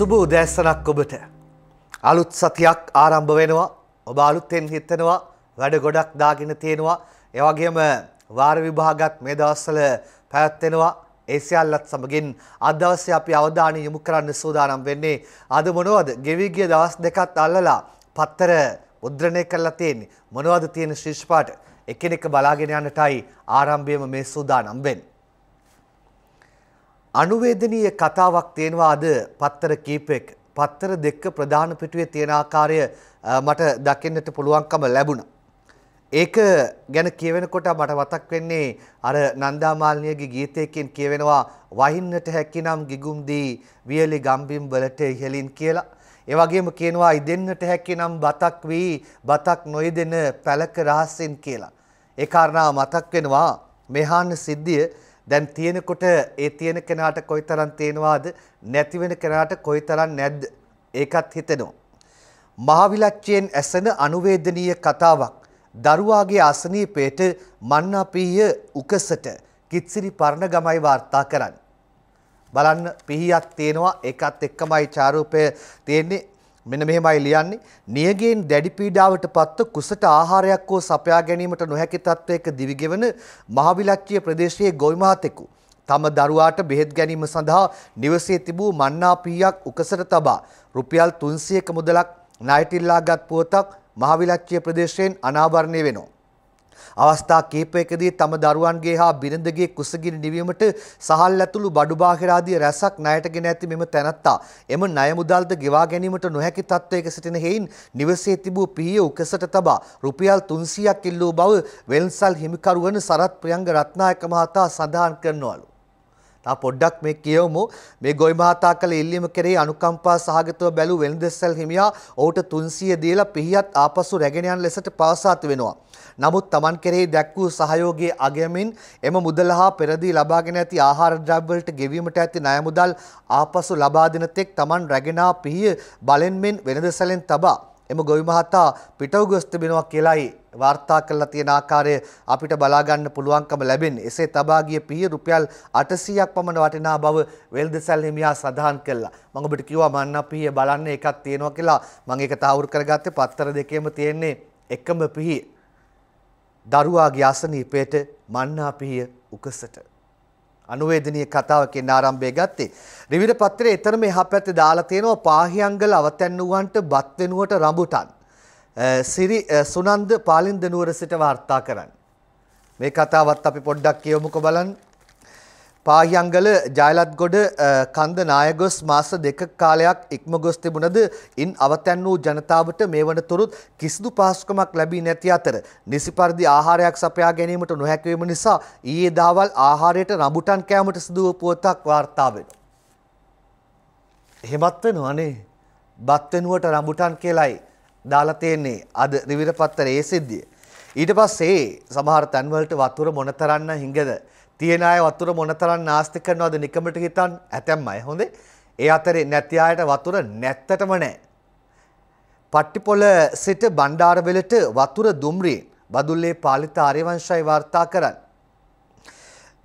සුබ උදෑස්සනක් ඔබට. අලුත් සතියක් ආරම්භ වෙනවා ඔබ අලුත්තෙන් හිතනවා වැඩ ගොඩක් දාගෙන තියෙනවා. එවගේම වාරවිභාගත් මේ දවස්සල පැවැත්වෙනවා ඒසිල්ලත් සමගින් අදවස්සේ අපි අවධානය යොමු කරන්න සූදානම් වෙන්නේ. අද මොනවද ගෙවිගිය දවස් දෙකත් අල්ලලා පත්තර උද්‍රණය කරලා තියෙන්නේ මොනවද තියෙන ශිෂ්පාට එකනෙක බලාගෙන යන්නටයි ආරම්භයම මේ සූදානම් වෙන්නේ. අනුවේදනීය කතාවක් තියෙනවා අද පත්තර කීපෙක් පත්තර දෙක ප්‍රධාන පිටුවේ තියෙන ආකාරය මට දකින්නට පුළුවන්කම ලැබුණා. ඒක ගැන කියවෙනකොට මට මතක් වෙන්නේ අර නන්දාමාලිනියගේ ගීතයකින් කියවෙනවා වහින්නට හැකිනම් ගිගුම් දී වියලි ගම්බිම් වලට ඉහලින් කියලා. ඒ වගේම කියනවා ඉදෙන්නට හැකිනම් බතක් වී බතක් නොයදෙන පැලක රහසින් කියලා. ඒ කාරණා මතක් වෙනවා මෙහාන සිද්ධිය දැන් තියෙනකොට ඒ තියෙන කෙනාට කොයිතරම් තියෙනවාද නැති වෙන කෙනාට කොයිතරම් නැද්ද ඒකත් හිතෙනවා. මහවිලච්චයෙන් ඇසෙන අනුවේදනීය කතාවක් දරුවාගේ අසනීපයට මන්නාපීය උකසට කිත්සිරි පරණ ගමයි වාර්තා කරන්න. බලන්න පිහියක් තියෙනවා ඒකත් එක්කමයි චාරූපය තියෙන්නේ මෙන්න මෙහෙමයි ලියන්නේ නියගයෙන් දැඩි පීඩාවට පත්ව කුසට ආහාරයක් හෝ සපයා ගැනීමට නොහැකි තත්වයක දිවිගෙවන මහවිලක්කීය ප්‍රදේශයේ ගොවි මහතෙකු තම දරුවාට බෙහෙත් ගැනීම සඳහා නිවසේ තිබූ මන්නා පීයක් උකසට තබා රුපියල් 300ක මුදලක් ණයටිල්ලාගත් පුවතක් මහවිලක්කීය ප්‍රදේශයෙන් අනාවරණය වෙනවා අවස්ථා කීපයකදී තම දරුවන්ගේ හා බිරිඳගේ කුසගිනි නිවීමට සහල් ඇතුළු බඩු බාහිර ආදී රැසක් ණයටගෙන ඇති මෙම තැනැත්තා එම ණය මුදල්ද ගෙවා ගැනීමට නොහැකි තත්ත්වයක සිටින හේයින් නිවසේ තිබූ පිහිය උකසට තබා රුපියල් 300ක් ඉල්ලූ බව වෙල්සල් හිමිකරු වන සරත් ප්‍රියංග රත්නායක මහතා සඳහන් කරනවලු තා පොඩ්ඩක් මේ කියවමු මේ ගොවි මහතා කළ ඉල්ලීම කෙරෙහි අනුකම්පා සහගතව බැලූ වෙළඳසැල් හිමියා ඔහුට 300 දීලා පිහියත් ආපසු රැගෙන යන ලෙසට පාසාත් වෙනවා. නමුත් Taman කෙරෙහි දැක් වූ සහයෝගයේ අගයමින් එම මුදල හා පෙරදී ලබාගෙන ඇති ආහාර ද්‍රව්‍ය වලට ගෙවීමට ඇති ණය මුදල් ආපසු ලබා දෙන තෙක් Taman රැගෙන ආ පිහිය බලෙන් මෙන් වෙළඳසැලෙන් තබා එම ගොවි මහතා පිටව ගොස් තිබෙනවා කියලායි වාර්තා කරලා තියෙන ආකාරය අපිට බලා ගන්න පුළුවන්කම ලැබෙන්නේ. එසේ තබා ගිය පිය රුපියල් 800ක් පමණ වටිනා බව වෙල්දසල් හිමියා සඳහන් කළා. මම ඔබට කිව්වා මන්න පිය බලන්න එකක් තියෙනවා කියලා. මම ඒක තාවුරු කරගත්තේ පත්තර දෙකේම තියෙන්නේ එකම පිහිය. දරුවාගේ අසනීපයට මන්නා පිහිය උකසට. අනුවේදනීය කතාවකින් ආරම්භය ගත්තේ. රිවිර පත්‍රයේ එතරම් එහා පැත්තේ දාලා තියෙනවා පාහියංගල අවතැන් වූවන්ට බත් වෙනුවට රඹුටන්. සිරි සුනන්ද පාලින්ද නුවර සිට වාර්තා කරන්න. මේ කතාවත් අපි පොඩ්ඩක් කියවමුකෝ බලන්න. පාහියංගල ජයලත්ගොඩ කන්ද නායගොස් මාස දෙක කාලයක් ඉක්ම ගොස් තිබුණද ඉන් අවතැන් වූ ජනතාවට මේ වනතුරුත් කිසිදු පහසුකමක් ලැබී නැති අතර නිසි පරිදි ආහාරයක් සපයා ගැනීමට නොහැකිවීම නිසා ඊයේ දහවල් ආහාරයට රඹුටන් කෑමට සිදු වූ පුවතක් වාර්තා වෙනවා. එහෙමත් වෙනවනේ. බත් වෙනුවට රඹුටන් කියලායි දාලා තියෙන්නේ අද ත්‍රිවිධ පත්තරේ ඒ සිද්ධිය. ඊට පස්සේ සමහර තැන්වලට වතුර මොනතරම්න හිඟද තියෙන අය වතුර මොනතරම් නාස්ති කරනවද නිකමට හිතන් ඇතැම් අය හොඳේ. ඒ අතරේ නැති අයට වතුර නැත්තටම නැහැ. පට්ටිපොළ සිට බණ්ඩාරවෙලට වතුර දුම්රියෙන් බදුල්ලේ පාලිත ආර්යවංශය වාර්තා කරන්නේ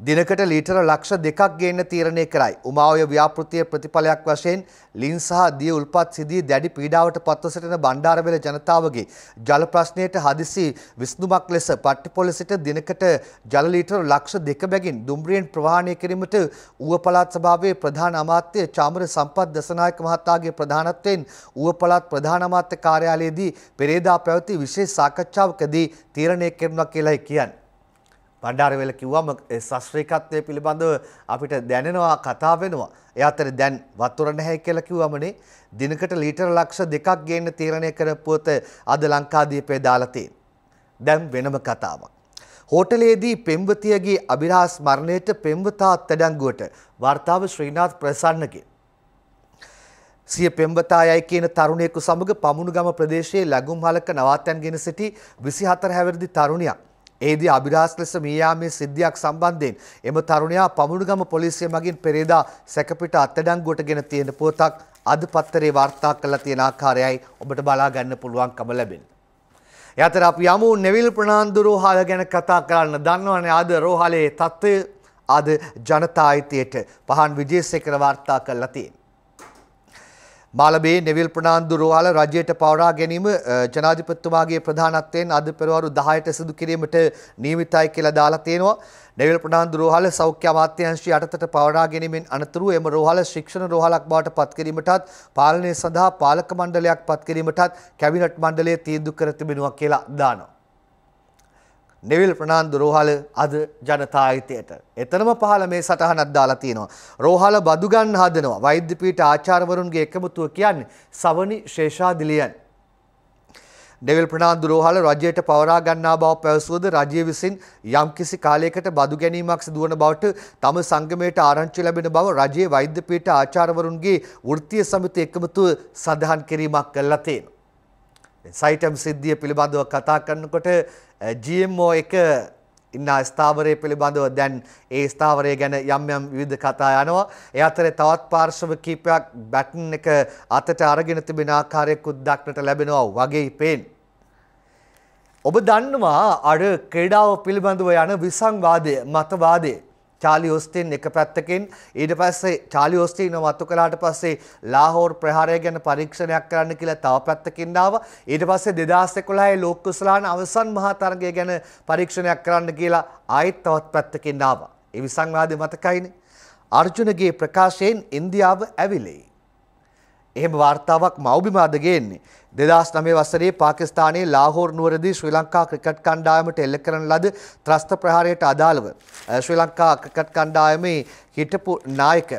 දිනකට ලීටර ලක්ෂ දෙකක් ගේන්න තීරණය කරයි. උමාඔය ව්‍යාපෘතිය ප්‍රතිඵලයක් වශයෙන් ලින් සහ දිය උල්පත් සිදී දැඩි පීඩාවට පත්ව සිටින බණ්ඩාරවේල ජනතාවගේ ජල ප්‍රශ්නයට හදිසි විසඳුමක් ලෙස පට්ටිපොළ සිට දිනකට ජල ලීටර ලක්ෂ දෙක බැගින් දුම්රියෙන් ප්‍රවාහණය කිරීමට ඌව පළාත් සභාවේ ප්‍රධාන අමාත්‍ය චාමර සම්පත් දසනායක මහතාගේ ප්‍රධානත්වයෙන් ඌව පළාත් ප්‍රධාන අමාත්‍ය කාර්යාලයේදී පෙරේදා පැවති විශේෂ සාකච්ඡාවකදී තීරණය කරනවා කියලායි කියන්නේ. බණ්ඩාරවෙල කිව්වම ශස්ත්‍රීකත්වය පිළිබඳව අපිට දැනෙනවා කතා වෙනවා. ඒ අතර දැන් වතුර නැහැ කියලා කිව්වමනේ දිනකට ලීටර ලක්ෂ දෙකක් ගේන්න තීරණය කරපුවත අද ලංකාදීපේ දාලා තියෙන. දැන් වෙනම කතාවක්. හෝටලේදී පෙම්වතියගේ අභිරහස් මරණයට පෙම්වතා අත්අඩංගුවට වර්තාව ශ්‍රීනාත් ප්‍රසන්නගේ සිය පෙම්වතායයි කියන තරුණයෙකු සමග පමුණුගම ප්‍රදේශයේ ලැගුම් හලක නවාතැන්ගෙන සිටි 24 හැවිරිදි තරුණියක් එහිදී අභිරහස් ලෙස මීයාමේ සිද්ධියක් සම්බන්ධයෙන් එම තරුණයා පමුණුගම පොලිසිය මගින් පෙරේදා සැකපිට අත්අඩංගුවටගෙන තියෙන පුවතක් අද පත්තරේ වාර්තා කළා තියෙන ආකාරයයි ඔබට බලා ගන්න පුළුවන්කම ලැබෙන්නේ. යතර අපි යමු නෙවිල් ප්‍රනාන්දු රෝහල ගැන කතා කරන්න. දන්නවනේ අද රෝහලේ තත්ත්වය අද ජනතා අයිතියට පහන් විජේසේකර වාර්තා කළා තියෙනවා. මාලබේ නෙවිල් ප්‍රනාන්දු රෝහල රජයට පවරා ගැනීම ජනාධිපතිතුමාගේ ප්‍රධානත්වයෙන් අද පෙරවරු 10ට සිදු කිරීමට නියමිතයි කියලා දාලා තියෙනවා. නෙවිල් ප්‍රනාන්දු රෝහල සෞඛ්‍ය අමාත්‍යාංශය යටතට පවරා ගැනීමෙන් අනතුරුව එම රෝහල ශික්ෂණ රෝහලක් බවට පත් කිරීමටත් පාලනය සඳහා පාලක මණ්ඩලයක් පත් කිරීමටත් කැබිනට් මණ්ඩලය තීන්දුව කර තිබෙනවා කියලා දානවා. නෙවිල් ප්‍රනාන්දු රෝහල අද ජනතා අයිතියට. එතනම පහළ මේ සටහනක් දාලා තියෙනවා. රෝහල බදු ගන්න හදනවා. වෛද්‍ය පීඨ ආචාර්යවරුන්ගේ එකමුතුව කියන්නේ සවනි ශේෂාදිලියන්. නෙවිල් ප්‍රනාන්දු රෝහල රජයට පවරා ගන්නා බව පැවසුවද රජය විසින් යම්කිසි කාලයකට බදු ගැනීමක් සිදු වන බවට තම සංගමයට ආරංචි ලැබෙන බව රජයේ වෛද්‍ය පීඨ ආචාර්යවරුන්ගේ වෘත්තීය සමිති එකමුතුව සඳහන් කිරීමක් කළා තියෙනවා. සයිටම් සිද්ධිය පිළිබඳව කතා කරනකොට GMO එක ඉන්න ස්ථාවරය පිළිබඳව දැන් ඒ ස්ථාවරය ගැන යම් යම් විවිධ කතා යනවා. ඒ අතරේ තවත් පාර්ශව කීපයක් බැටන් එක අතට අරගෙන තිබෙන ආකාරයකුත් දක්නට ලැබෙනවා වගේ පේන්නේ. ඔබ දන්නවා අර ක්‍රීඩාව පිළිබඳව යන විසංවාදය මතවාදය චාලි හොස්ටින් එක පැත්තකින් ඊට පස්සේ චාලි හොස්ටින්ව මතු කළාට පස්සේ ලාහෝර් ප්‍රහාරය ගැන පරීක්ෂණයක් කරන්න කියලා තව පැත්තකින් ආවා ඊට පස්සේ 2011 ලෝක කුසලාන අවසන් මහා තරගය ගැන පරීක්ෂණයක් කරන්න කියලා ආයෙත් තවත් පැත්තකින් ආවා ඒ විසංවාදේ මතකයිනේ අර්ජුනගේ ප්‍රකාශයෙන් ඉන්දියාව ඇවිලෙයි එහෙම වார்த்தාවක් මෞබිමාද ගේන්නේ දෙදස් නමේ වසරේ පාකිස්ානයේ ලාහෝර් නුවරදි ශ්‍රී ලංකා ක්‍රිකට් කණ්ඩායමට එල්ල කරන ලද ත්‍රස්ත ප්‍රහාරයට අදාළව ශ්‍රී ලංකා ක්‍රිකට් කණ්ඩායමේ හිටපු නායක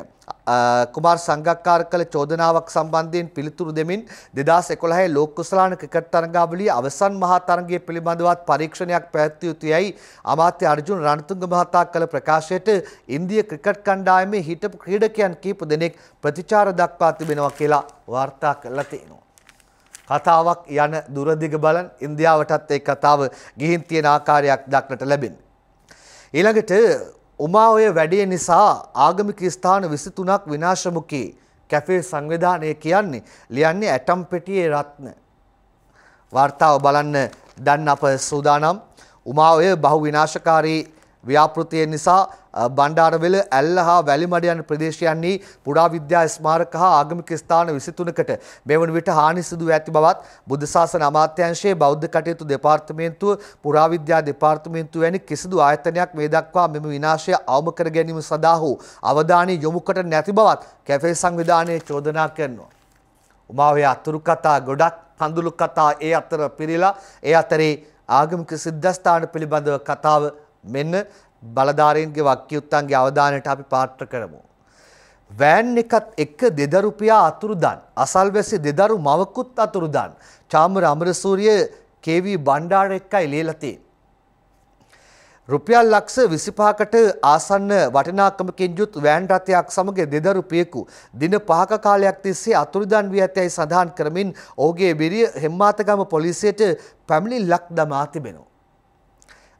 කුමාර් සංගක්කාර කළ චෝදනාවක් සම්බන්ධයෙන් පිළිතුරු දෙමින් දෙදස් එකොළහේ ලෝකුසලාන ක්‍රිකට් තරගාවලිය අවසන් මහා තරගයේ පිළිබඳවත් පරීක්ෂණයක් පැවැත්විය යුතුයයි අමාත්‍ය අර්ජුන් රණතුංග මහතා කළ ප්‍රකාශයට ඉන්දිය ක්‍රිකට් කණ්ඩායමේ හිටපු ක්‍රීඩකයන් කීප දෙනෙක් ප්‍රතිචාර දක්වා තිබෙනවා කියලා වාර්තා කරලා තියෙනවා. කතාවක් යන දුරදිග බලන් ඉන්දියාවටත් ඒ කතාව ගිහින් තියෙන ආකාරයක් දක්නට ලැබෙන. ඊළඟට උමා ඔය වැඩිය නිසා ආගමික ස්ථාන 23ක් විනාශමුකී කැෆේ සංවිධානය කියන්නේ ලියන්නේ ඇටම් පෙටියේ රත්න. වාර්තාව බලන්න දැන් අප සූදානම් උමා ඔය බහු විනාශකාරී ව්‍යාපෘතිය නිසා බණ්ඩාරවෙල ඇල්ල හා වැලිමඩ යන ප්‍රදේශයන්හි පුරාවිද්‍යා ස්මාරක හා ආගමික ස්ථාන 23කට මෙවන විට හානි සිදු ඇති බවත් බුද්ධ ශාසන අමාත්‍යාංශයේ බෞද්ධ කටයුතු දෙපාර්තමේන්තුව පුරාවිද්‍යා දෙපාර්තමේන්තුව වැනි කිසිදු ආයතනයක් මේ දක්වා මෙම විනාශය අවම කර ගැනීම සඳහා හෝ අවධානය යොමු කොට නැති බවත් කැෆේ සංවිධානය චෝදනා කරනවා. උමාවේ අතුරු කතා ගොඩක් කඳුළු කතා ඒ අතර පිරීලා ඒ අතරේ ආගමික සිද්ධස්ථාන පිළිබඳව කතාව මෙන්න බලධාරීන්ගේ වක්කියුත්තන්ගේ අවධානයට අපි පාත්‍ර කරමු. වෑන් එකත් එක්ක දෙදරුපියා අතුරුදන්. අසල්වැසි දෙදරු මවකුත් අතුරුදන්. චාමර අමරසූරිය කේවී බණ්ඩාර එක්කයි ලියලතින්. රුපියල් ලක්ෂ විසිපාකට ආසන්න වටිනාකමකින් යුත් වෑන් රථයක් සමග දෙදරු පියෙකු දින පහක කාලයක් තිස්සේ අතුරුදන් වී ඇතැයි සඳහන් කරමින් ඔහුගේ බිරිය හෙම්මාතගම පොලිසියට පැමිණිල්ලක් දමා තිබෙනවා.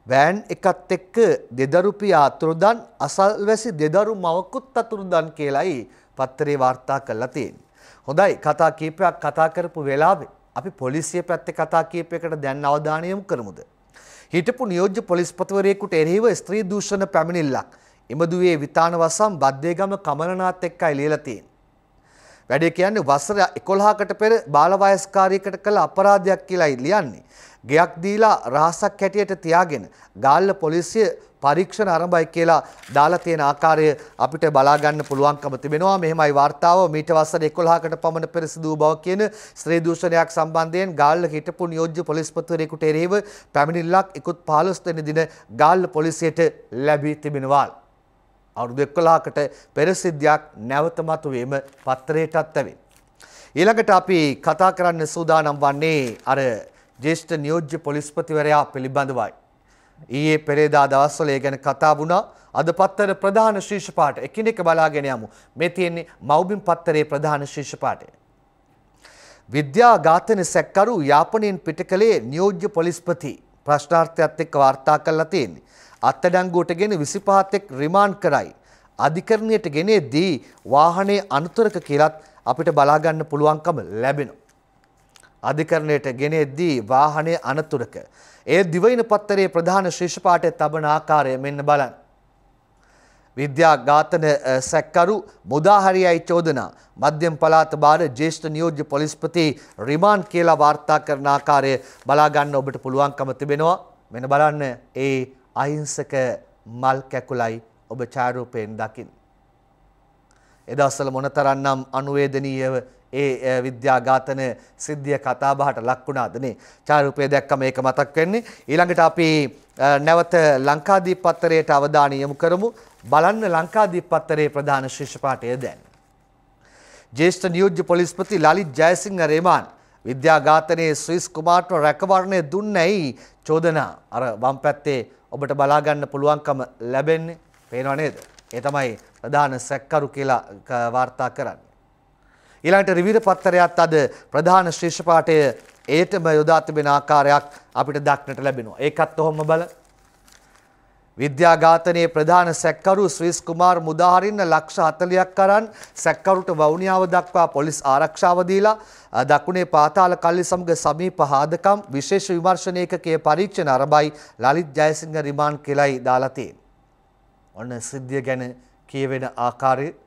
වෑන් එකත් එක්ක දෙදරුපිය අතුරුදන් අසල්වැසි දෙදරු මවකුත් අතුරුදන් කියලයි පත්තරේ වාර්තා කරලා තියෙන්නේ. හොඳයි කතා කීපයක් කතා කරපු වෙලාවේ අපි පොලිසිය පැත්තේ කතා කීපයකට දැන් අවධානය යොමු කරමුද? හිටපු නියෝජ්‍ය පොලිස්පතිවරයෙකුට එරෙහිව ස්ත්‍රී දූෂණ පැමිණිල්ලක් ඉමදුවේ විතාන වසම් බද්දේගම කමලනාත් එක්කයි ලියලා තියෙන්නේ. වැඩේ කියන්නේ වසර 11කට පෙර බාලවයස්කාරයෙකුට කළ අපරාධයක් කියලායි ලියන්නේ. ගෙයක් දීලා රහසක් හැටියට තියාගෙන ගාල්ල පොලිසිය පරීක්ෂණ ආරම්භයි කියලා දාලා තියෙන ආකාරය අපිට බලා ගන්න පුළුවන්කම තිබෙනවා. මෙහෙමයි වார்த்தාව මීට වසර 11කට පමණ පෙර සිදු වූ බව කියන ස්ත්‍රී දූෂණයක් සම්බන්ධයෙන් ගාල්ල හිටපු නියෝජ්‍ය පොලිස්පතිවරයෙකුට එරෙහිව පැමිණිල්ලක් ඉකුත් 15 වෙනි දින ගාල්ල පොලිසියට ලැබී තිබෙනවා. අවුරුදු 11කට පෙර සිද්ධියක් නැවත මතුවීම පත්‍රයටත් ඇවිත්. ඊළඟට අපි කතා කරන්න සූදානම් වන්නේ අර ජේෂ්ඨ නියෝජ්‍ය පොලිස්පතිවරයා පිළිබඳවයි. ඊයේ පෙරේදා දවස්වල ඒ ගැන කතා වුණා. අද පත්තර ප්‍රධාන ශීර්ෂ පාඨ එකිනෙක බලාගෙන යමු. මේ තියෙන්නේ මව්බිම් පත්තරේ ප්‍රධාන ශීර්ෂ පාඨය. විද්‍යා ඝාතන සැකකරු යාපනයෙන් පිටකලේ නියෝජ්‍ය පොලිස්පති ප්‍රශ්නාර්ථයත් එක්ක වාර්තා කරලා තියෙන්නේ. අත්අඩංගුවටගෙන 25ත් එක් රිමාන්ඩ් කරයි. අධිකරණයට ගෙනේදී වාහනේ අනුතරක කියලත් අපිට බලා ගන්න පුළුවන්කම ලැබෙනවා. අධිකරණයට ගෙනෙද්දී වාහනය අනතුරක. ඒ දිවයින පත්තරේ ප්‍රධාන ශිෂ්පාටය තබන ආකාරය මෙන්න බලන්න. විද්‍යා ඝාතන සැක්කරු මුදාහරියයි චෝදනා මධ්‍යම පළාත බාර ජේෂ්ඨ නියෝජ්‍ය පොලිස්පති රිමාන්ඩ් කියලා වාර්තා කරන ආකාරය බලා ගන්න ඔබට පුළුවන්කම තිබෙනවා මෙන්න බලන්න ඒ අහිංසක මල් කැකුලයි ඔබ ඡායාරූපයෙන් දකින්න එදා අසල මොනතරම්නම් අනුවේදනීයව ඒ විද්‍යා ඝාතන සිද්ධිය කතාබහට ලක් වුණාද නේ චාරූපය දැක්කම ඒක මතක් වෙන්නේ ඊළඟට අපි නැවත ලංකාදීප පත්තරයට අවධානය යොමු කරමු බලන්න ලංකාදීප පත්තරේ ප්‍රධාන ශීර්ෂ පාඨය දැන් ජ්‍යෙෂ්ඨ නියෝජ්‍ය පොලිස්පති ලලිත් ජයසිංහ රේමාන් විද්‍යා ඝාතනයේ ස්විස් කුමාර්ට රැකවරණය දුන්නේයි චෝදනා අර වම් පැත්තේ ඔබට බලා ගන්න පුළුවන්කම ලැබෙන්නේ පේනව නේද ඒ තමයි ප්‍රධාන සැකකරු කියලා වාර්තා කරන්නේ ඊළඟට රිවිර පත්තරයත් අද ප්‍රධාන ශීර්ෂ පාඨය ඒටම යොදා තිබෙන ආකාරයක් අපිට දක්නට ලැබෙනවා. ඒකත් ඔහොම බල. විද්‍යාඝාතනයේ ප්‍රධාන සැකකරු ශ්‍රීස් කුමාර් මුදාහරින්න ලක්ෂ 40ක් අරන් සැකකරුට වවුනියාව දක්වා පොලිස් ආරක්ෂාව දීලා දකුණේ පාතාල කල්ලි සමග සමීප හාදකම් විශේෂ විමර්ශන ඒකකයේ පරීක්ෂණ අරබයි ලලිත් ජයසිංහ රිමාන්ඩ් කෙලයි දාලා තියෙන්නේ. ඔන්න සිද්ධිය ගැන කියවෙන ආකාරයේ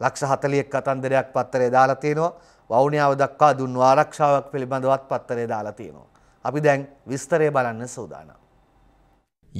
ලක්ෂ 40ක් කතන්දරයක් පත්තරේ දාලා තිනවා. වවුනියාව දක්වා දුන්නු ආරක්ෂාවක් පිළිබඳවත් පත්තරේ දාලා තිනවා. අපි දැන් විස්තරය බලන්න සූදානම්.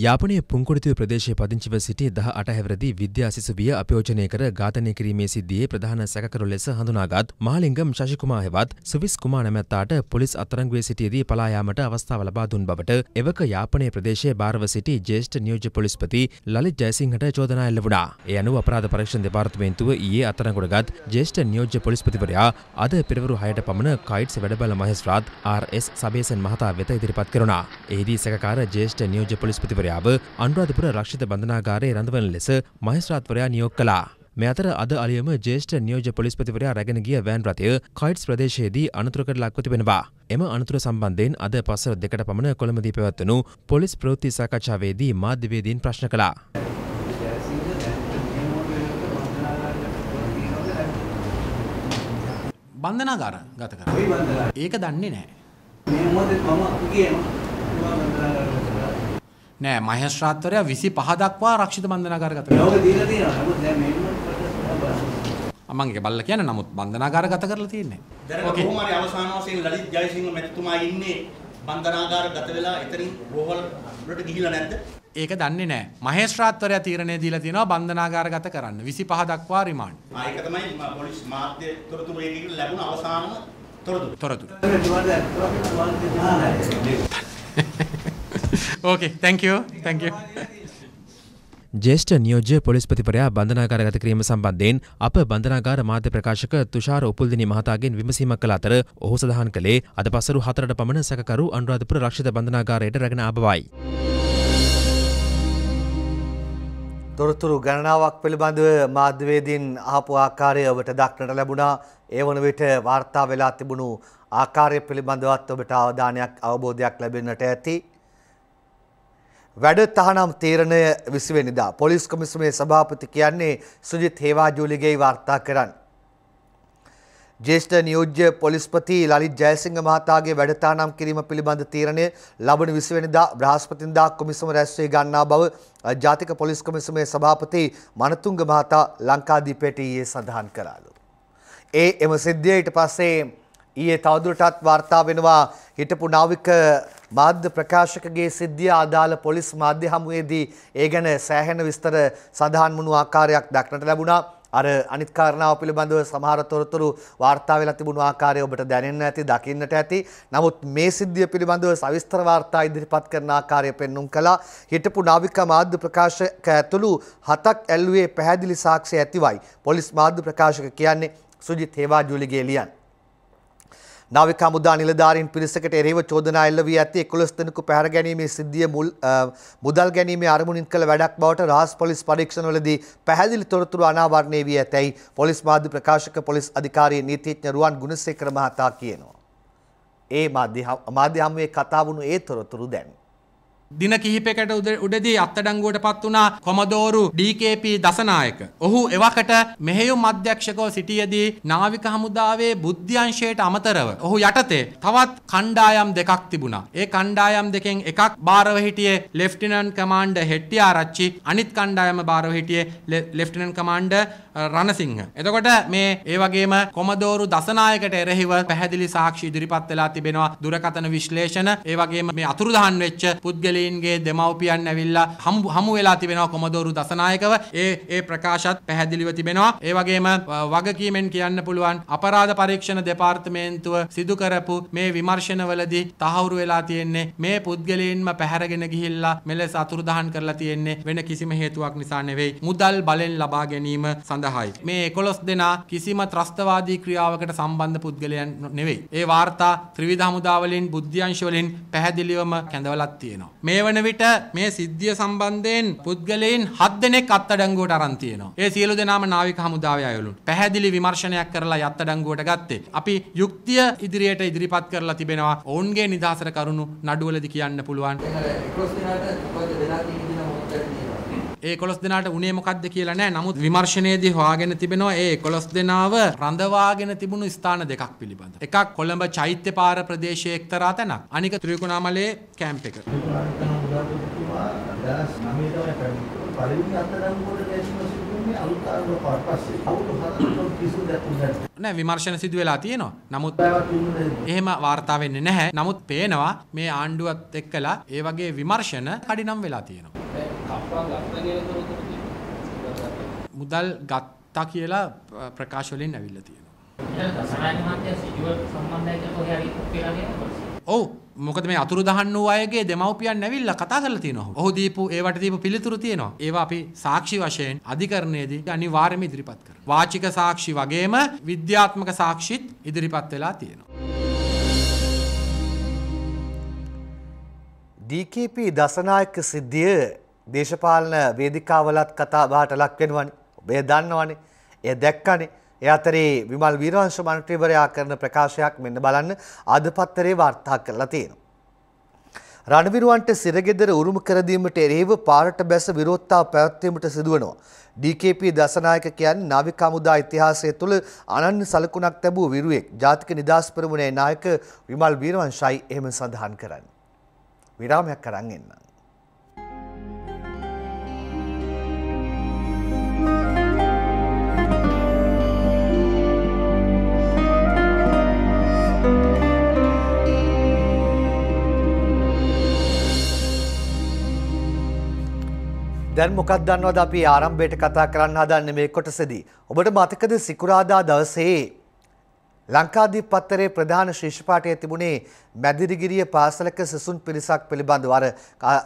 යාපනය පුංකොඩිතුව ප්‍රදේශය පදිංචිව සිටි දහ අටහැවරදි විද්‍යාසිසුවිය අපයෝජනය කර ඝාතනය කිරීමේ සිද්ධියේ ප්‍රධාන සැකරු ලෙස හඳුනාගත් මාලිංගම් ශශිකුමා හෙවත් සුවිස් කුමා නැමැත්තාට පොලිස් අත්තරංගුවේ සිටියදී පලායාමට අවස්ථාව ලබා දුන් බවට එවක යාපනය ප්‍රදේශයේ භාරව සිටි ජ්‍යෙෂ්ඨ නියෝජ්‍ය පොලිස්පති ලලිත් ජයසිංහට චෝදනා එල්ල වුණා. ඒ අනුව අපරාධ පරීක්ෂණ දෙපාර්තමේන්තුව ඊයේ අත්තරංගුඩගත් ජ්‍යෙෂ්ඨ නියෝජ්‍ය පොලිස්පතිවරයා අද පෙරවරු 6ට පමණ කයිට්ස් වැඩබල මහේස්ත්‍රාත් ආර්.එස්. සබේසන් මහතා වෙත ඉදිරිපත් කෙරුණා. එෙහිදී සැකකාර ජ්‍යෙෂ්ඨ නියෝජ්‍ය පොලිස්පතිවරයා අමාත්‍යවරයාව අනුරාධපුර රක්ෂිත බඳනාගාරයේ රඳවන ලෙස මහේස්ත්‍රාත්වරයා නියෝග කළා. මේ අතර අද අලියම ජේෂ්ඨ නියෝජ්‍ය පොලිස්පතිවරයා රැගෙන ගිය වෑන් රථය කයිට්ස් ප්‍රදේශයේදී අනතුරකට ලක්ව තිබෙනවා. එම අනතුර සම්බන්ධයෙන් අද පසර දෙකට පමණ කොළඹදී පැවැත්වුණු පොලිස් ප්‍රවෘත්ති සාකච්ඡාවේදී මාධ්‍යවේදීන් ප්‍රශ්න කළා. බන්ධනාගාර ගත කරා. ඒක දන්නේ නැහැ. මේ මොහොතේ මම කියනවා බන්ධනාගාර නෑ මහේස්ත්‍රාත්වරයා 25 දක්වා රක්ෂිත බන්ධනාගාරගත කරනවා. මම ඒක බල්ල කියන්නේ නමුත් බන්ධනාගාරගත කරලා තියෙන්නේ. දැන් කොහොම හරි අවසාන වශයෙන් ලලිත් ජයසිංහ මැතිතුමා ඉන්නේ බන්ධනාගාරගත වෙලා එතනින් රෝහල් වලට ගිහිලා නැද්ද? ඒක දන්නේ නෑ. මහේස්ත්‍රාත්වරයා තීරණය දීලා තියෙනවා බන්ධනාගාරගත කරන්න. 25 දක්වා රිමාන්ඩ්. ආ ඒක තමයි පොලිස් මාධ්‍ය තොරතුරු ඒකකින් ලැබුණ අවසානම තොරතුරු. තොරතුරු. ඕකේ තැංකෝ තැංකෝ. ජේෂ්ඨ නියෝජ්‍ය පොලිස්පතිපරයා බන්ධනාගාරගත කිරීම සම්බන්ධයෙන් අප බන්ධනාගාර මාධ්‍ය ප්‍රකාශක තුෂාර උපුල්දිනි මහතාගෙන් විමසීමක් කළ අතර ඔහු සඳහන් කළේ අද පසරු හතරට පමණ සැකකරු අනුරාධපුර රක්ෂිත බන්ධනාගාරයට රැගෙන ආබවයි. තොරතුරු ගණනාවක් පිළිබඳව මාධ්‍යවේදීන් ආපු ආකාරය ඔබට දක්නට ලැබුණා ඒ වන විට වාර්තා වෙලා තිබුණු ආකාරය පිළිබඳවත් ඔබට අවධානයක් අවබෝධයක් ලැබෙන්නට ඇති. වැඩ තහනම් තීරණය විසිවෙනිදා පොලිස් කොමිසමේ සභාපති කියන්නේ සුජිත් හේවාජූලිගේ වාර්තා කරන්න. ජේෂ්ඨ නියෝජ්‍ය පොලිස්පති ලලිත් ජයසිංහ මහතාගේ වැඩතහනම් කිරීම පිළිබඳ තීරණය ලබන විසිවෙනිදා බ්‍රහස්පතින්දා කොමිසම රැස්වේ ගන්නා බව ජාතික පොලිස් කොමිසමේ සභාපති මනතුංග මහතා ලංකාදීපයට ඊයේ සඳහන් කරාලු. ඒ එම සිද්ධිය ඊට පස්සේ ඊයේ තවදුරටත් වාර්තා වෙනවා හිටපු නාවික මාධ්‍ය ප්‍රකාශකගේ සිද්ධිය අදාළ පොලිස් මාධ්‍ය හමුවේදී ඒ ගැන සෑහෙන විස්තර සඳහන් වුණු ආකාරයක් දක්නට ලැබුණා. අර අනිත් කාරණාව පිළිබඳව සමහර තොරතුරු වාර්තා වෙලා තිබුණු ආකාරය ඔබට දැනෙන්න ඇති දකින්නට ඇති. නමුත් මේ සිද්ධිය පිළිබඳව සවිස්තර වාර්තා ඉදිරිපත් කරන ආකාරය පෙන්눔 කළා. හිටපු නාවික මාධ්‍ය ප්‍රකාශක ඇතුළු හතක් ඇල්ුවේ පැහැදිලි සාක්ෂි ඇතිවයි. පොලිස් මාධ්‍ය ප්‍රකාශක කියන්නේ සුජිත් හේවාජුලිගේ ලියන්නේ නාවිකා මුදා නිලධාරීන් පිරිසකට එරෙහිව චෝදනා එල්ල වී ඇති 11 දෙනෙකු පැහැර ගැනීමේ සිද්ධිය මුල් මුදල් ගැනීමේ අරමුණින් කළ වැඩක් බවට රාස් පොලිස් පරීක්ෂණවලදී පැහැදිලි තොරතුරු අනාවරණය වී ඇතැයි පොලිස් මාධ්‍ය ප්‍රකාශක පොලිස් අධිකාරී නීතිඥ රුවන් ගුණසේකර මහතා කියනවා. ඒ මාධ්‍ය මාධ්‍ය හමුවේ කතා වුණු ඒ තොරතුරු දැන් දින කිහිපයකට උඩදී අත්අඩංගුවට පත් වුණා කොමදෝරු DKP දසනායක. ඔහු එවකට මෙහෙයුම් අධ්‍යක්ෂකව සිටියේදී නාවික හමුදාවේ බුද්ධ්‍යංශයට අමතරව ඔහු යටතේ තවත් කණ්ඩායම් දෙකක් තිබුණා. ඒ කණ්ඩායම් දෙකෙන් එකක් බාරව හිටියේ ලෙෆ්ටිනන්ට් කමාන්ඩර් හෙට්ටිආරච්චි අනිත් කණ්ඩායම බාරව හිටියේ ලෙෆ්ටිනන්ට් කමාන්ඩර් රණසිංහ. එතකොට මේ ඒ වගේම කොමදෝරු දසනායකට එරෙහිව පැහැදිලි සාක්ෂි ඉදිරිපත් වෙලා තිබෙනවා දුරකථන විශ්ලේෂණ ඒ වගේම මේ අතුරුදහන් වෙච්ච පුද්ගල පුද්ගලයන්ගේ දෙමව්පියන් ඇවිල්ලා හමු වෙලා තිබෙනවා කොමදෝරු දසනායකව. ඒ ඒ ප්‍රකාශත් පැහැදිලිව තිබෙනවා. ඒ වගේම වගකීමෙන් කියන්න පුළුවන් අපරාධ පරීක්ෂණ දෙපාර්තමේන්තුව සිදු කරපු මේ විමර්ශනවලදී තහවුරු වෙලා තියෙන්නේ මේ පුද්ගලයන්ම පැහැරගෙන ගිහිල්ලා මෙලෙස අතුරුදහන් කරලා තියෙන්නේ වෙන කිසිම හේතුවක් නිසා නෙවෙයි. මුදල් බලෙන් ලබා ගැනීම සඳහායි. මේ 11 දෙනා කිසිම ත්‍රස්තවාදී ක්‍රියාවකට සම්බන්ධ පුද්ගලයන් නෙවෙයි. ඒ වාර්තා ත්‍රිවිධ හමුදාවලින් බුද්ධ්‍යංශවලින් පැහැදිලිවම කැඳවලක් තියෙනවා. මේ වන විට මේ සිද්ධිය සම්බන්ධයෙන් පුද්ගලයන් හත් දෙනෙක් අත්අඩංගුවට අරන් තියෙනවා. ඒ සියලු දෙනාම නාවික හමුදාවේ අයවලුන්. පැහැදිලි විමර්ශනයක් කරලා අත්අඩංගුවට ගත්තේ. අපි යුක්තිය ඉදිරියට ඉදිරිපත් කරලා තිබෙනවා. ඔවුන්ගේ නිදහසට කරුණු නඩුවලදී කියන්න පුළුවන්. ඒ 11 දෙනාට උනේ මොකද්ද කියලා නෑ. නමුත් විමර්ශනයේදී හොයාගෙන තිබෙනවා ඒ 11 දෙනාව රඳවාගෙන තිබුණු ස්ථාන දෙකක් පිළිබඳ. එකක් කොළඹ චෛත්‍ය පාර ප්‍රදේශයේ එක්තරා තැනක්. අනික ත්‍රිකුණාමලයේ කැම්ප් එක. 2009 තමයි පළවෙනි අත්අඩංගුවට නෑ විමර්ශන සිදු වෙලා තියෙනවා. නමුත් එහෙම වාර්තා වෙන්නේ නැහැ. නමුත් පේනවා මේ ආණ්ඩුවත් එක්කලා ඒ වගේ විමර්ශන කඩිනම් වෙලා තියෙනවා. මුදල් ගත්තා කියලා ප්‍රකාශ වලින් ඇවිල්ලා තියෙනවා. ඔව් මොකද මේ අතුරු දහන් වූ අයගේ දෙමව්පියන් ඇවිල්ලා කතා කරලා තියෙනවා. ඔහු දීපු ඒවට දීපු පිළිතුරු තියෙනවා. ඒවා අපි සාක්ෂි වශයෙන් අධිකරණයේදී අනිවාර්යයෙන්ම ඉදිරිපත් කරනවා. වාචික සාක්ෂි වගේම විද්‍යාත්මක සාක්ෂිත් ඉදිරිපත් වෙලා තියෙනවා. DKP දසනායක සිද්ධිය දේශපාලන වේදිකාවලත් කතා බහට ලක් වෙනවනේ. ඔබ දන්නවනේ. එය දැක්කනේ. ඒ අතරේ විමල් වීරවංශ මන්ත්‍රීවරයා කරන ප්‍රකාශයක් මෙන්න බලන්න අද පත්තරේ වාර්තා කරලා තියෙනවා. රණවිරුවන්ට සිරගෙදර උරුම කරදීමට එරෙහිව පාරට බැස විරෝධතාව පැවැත්වීමට සිදුවනවා. DKP දසනායක කියන්නේ නාවික හමුදා ඉතිහාසය තුළ අනන්‍ය සලකුණක් ලැබූ විරුවෙක්. ජාතික නිදහස් පෙරමුණේ නායක විමල් වීරවංශයි එහෙම සඳහන් කරන්නේ. විරාමයක් කරන් එන්නම්. දැන් මොකක් දන්නවද අපි ආරම්භයට කතා කරන්න හදන්නේ මේ කොටසේදී. ඔබට මතකද සිකුරාදා දවසේ ලංකාදීප පත්තරේ ප්‍රධාන ශීර්ෂපාඨයේ තිබුණේ මැදිරිගිරිය පාසලක සිසුන් පිරිසක් පිළිබඳව අර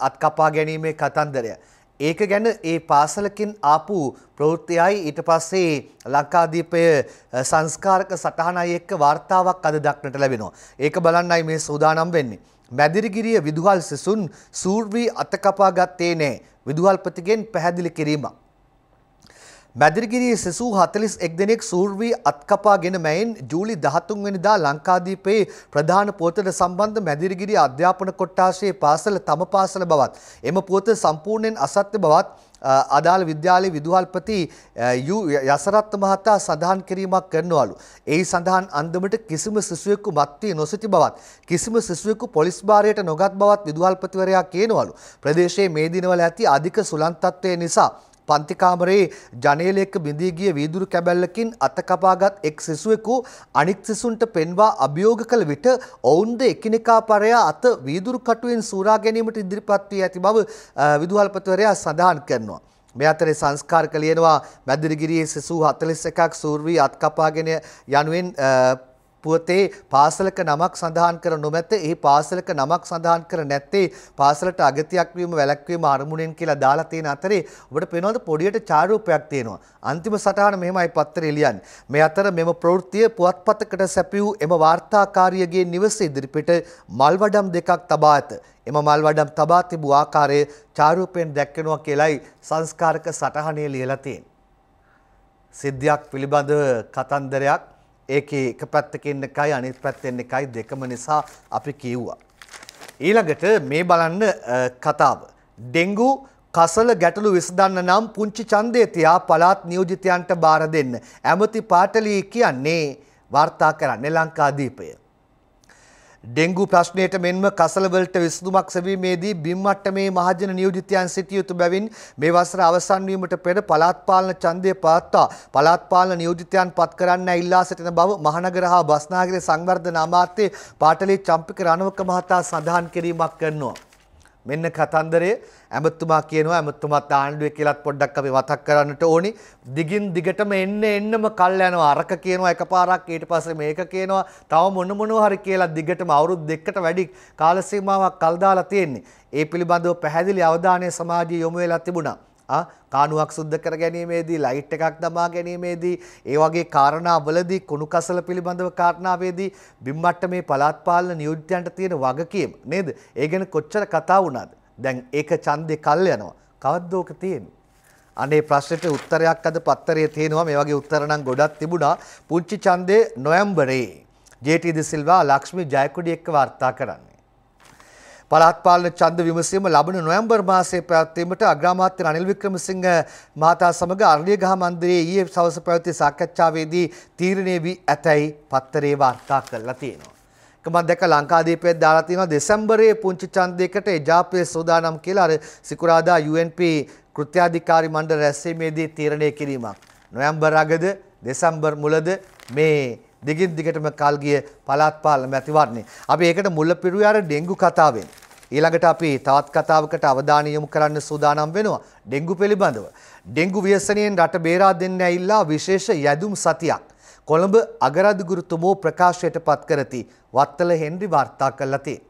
අත්කපා ගැනීමේ කතන්දරය. ඒක ගැන ඒ පාසලකින් ආපු ප්‍රවෘත්තියයි ඊට පස්සේ ලංකාදීපය සංස්කාරක සටහනයි එක්ක වார்த்தාවක් අද දක්නට ලැබෙනවා. ඒක බලන්නයි මේ සූදානම් වෙන්නේ. මැදිරිගිරිය විදුහල් සෙසුන් සූර්වී අතකපා ගත්තේ නෑ විදුහල්පතිගෙන් පැහැදිලි කිරීමක්. මැදිරිගිරිය සෙසූ හතලිස් එක් දෙනෙක් සූර්වී අත්කපාගෙන මැයින් ජූලි දහතුන් වෙනිදා ලංකාදීපයේ ප්‍රධාන පුවතට සම්බන්ධ මැදිරිගිරිය අධ්‍යාපන කොට්ටාශයේ පාසල තම පාසල බවත් එම පුවත සම්පූර්ණයෙන් අසත්‍ය බවත් අදාළ විද්‍යාලයේ විදුහල්පති යසරත්ත මහතා සඳහන් කිරීමක් කරනවලු. එයි සඳහන් අන්දමට කිසිම සිසුවෙකු මත්වී නොසිටි බවත් කිසිම සිසුවෙකු පොලිස් භාරයට නොගත් බවත් විදුහල්පතිවරයා කියනවලු. ප්‍රදේශයේ මේ දිනවල ඇති අධික සුළන් තත්ත්වය නිසා පන්තිකාමරේ ජනේලයක බිඳී ගිය වීදුරු කැබැල්ලකින් අත කපාගත් එක් සිසුවෙකු අනික් සිසුන්ට පෙන්වා අභියෝග කළ විට ඔවුන්ද එකිනෙකා පරයා අත වීදුරු කටුවෙන් සූරා ගැනීමට ඉදිරිපත් වී ඇති බව විදුහල්පතිවරයා සඳහන් කරනවා. මේ අතරේ සංස්කාර කලියනවා මැදිරිගිරියේ සිසු 41ක් සූර්වී අත්කපාගෙන යනුවෙන් පුවතේ පාසලක නමක් සඳහන් කර නොමැත. එහි පාසලක නමක් සඳහන් කර නැත්තේ පාසලට අගතියක් වීම වැළැක්වීම අරමුණෙන් කියලා දාලා තියෙන අතරේ ඔබට පේනවද පොඩියට ඡායාරූපයක් තියෙනවා. අන්තිම සටහන මෙහෙමයි පත්තරේ ලියන්නේ. මේ අතර මෙම ප්‍රවෘත්තිය පුවත්පතකට සැපිය වූ එම වාර්තාකාරියගේ නිවස ඉදිරිපිට මල් වඩම් දෙකක් තබා ඇත. එම මල් වඩම් තබා තිබූ ආකාරය චාරූපයෙන් දැක්වෙනවා කියලයි සංස්කාරක සටහනේ ලියලා තියෙන්නේ. සිද්ධියක් පිළිබඳ කතන්දරයක් ඒකේ එක පැත්තක ඉන්න එකයි අනිත් පැත්තේ ඉන්න එකයි දෙකම නිසා අපි කිව්වා. ඊළඟට මේ බලන්න කතාව. ඩෙන්ගු කසල ගැටලු විසඳන්න නම් පුංචි ඡන්දේ තියා පළාත් නියෝජිතයන්ට බාර දෙන්න. ඇමති පාටලී කියන්නේ වාර්තා කරන්නේ ලංකාදීපය. ඩෙංගු ප්‍රශ්නයට මෙන්ම කසලවලට විසඳුමක් සැවීමේදී බිම් මට්ටමේ මහජන නියෝජිතයන් සිටිය යුතු බැවින් මේ වසර අවසන් වීමට පෙර පළාත් පාලන ඡන්දය පවත්වා පළාත් පාලන නියෝජිතයන් පත් කරන්න ඉල්ලා සිටින බව මහනගර හා බස්නාගිර සංවර්ධන අමාත්‍ය පාටලී චම්පික රණවක මහතා සඳහන් කිරීමක් කරනවා. මෙන්න කතන්දරය ඇමතුමා කියනවා ඇමතුමත් ආණ්ඩුවේ කියලාත් පොඩ්ඩක් අපි වතක් කරන්නට ඕනි. දිගින් දිගටම එන්න එන්නම කල් යනවා. අරක කියනවා එකපාරක් ඊට පස්සේ මේක කියනවා. තව මොන මොනවා හරි කියලා දිගටම අවුරුදු දෙකකට වැඩි කාල සීමාවක් කල් දාලා තියෙන්නේ. ඒ පිළිබඳව පැහැදිලි අවධානය සමාජයේ යොමු වෙලා තිබුණා. කානුවක් සුද්ධ කර ගැනීමේදී ලයිට් එකක් දමා ගැනීමේදී ඒ වගේ කාරණාවලදී කුණු කසල පිළිබඳව කාරණාවේදී බිම් මට්ටමේ පළාත් පාලන නියුක්තියන්ට තියෙන වගකීම නේද? ඒ ගැන කොච්චර කතා වුණාද? දැන් ඒක ඡන්දේ කල් යනවා. කවද්ද ඕක තියෙන්නේ? අනේ ප්‍රශ්නෙට උත්තරයක් අද පත්තරේ තියෙනවා මේ වගේ උත්තර නම් ගොඩක් තිබුණා පුංචි ඡන්දේ නොවැම්බරේ ජේටි ද සිල්වා ලක්ෂ්මී ජයකොඩි එක්ක වාර්තා කරන්න පළාත් පාලන ඡන්ද විමසීම ලබන නොවැම්බර් මාසයේ පැවැත්වීමට අග්‍රාමාත්‍ය රනිල් වික්‍රමසිංහ මහතා සමග අරලියගහ මන්දිරයේ ඊයේ සවස පැවති සාකච්ඡාවේදී තීරණය වී ඇතැයි පත්තරේ වාර්තා කරලා තියෙනවා. එක මම දැක්ක ලංකාදීපයේ දාලා තියෙනවා දෙසැම්බරයේ පුංචි ඡන්දයකට එජාපයේ සෝදානම් කියලා අර සිකුරාදා UNP කෘත්‍යාධිකාරී මණ්ඩල රැස්වීමේදී තීරණය කිරීමක්. නොවැම්බර් අගද දෙසැම්බර් මුලද මේ දිගින් දිගටම කල්ගිය පළාත් පාලම ඇතිවන්නේ. අපි ඒකට මුල්ලපිරුවේ අර ඩෙන්ගු කතාවෙන්. ඊළඟට අපි තවත් කතාවකට අවධානය යොමු කරන්න සූදානම් වෙනවා ඩෙන්ගු පිළිබඳව. ඩෙන්ගු ව්‍යසනයෙන් රට බේරා දෙන්න ඇවිල්ලා විශේෂ යැදුම් සතියක්. කොළඹ අගරාධිගුරුතුමෝ ප්‍රකාශයට පත් කරති. වත්තල හෙන්රි වාර්තා කළා තියෙනවා.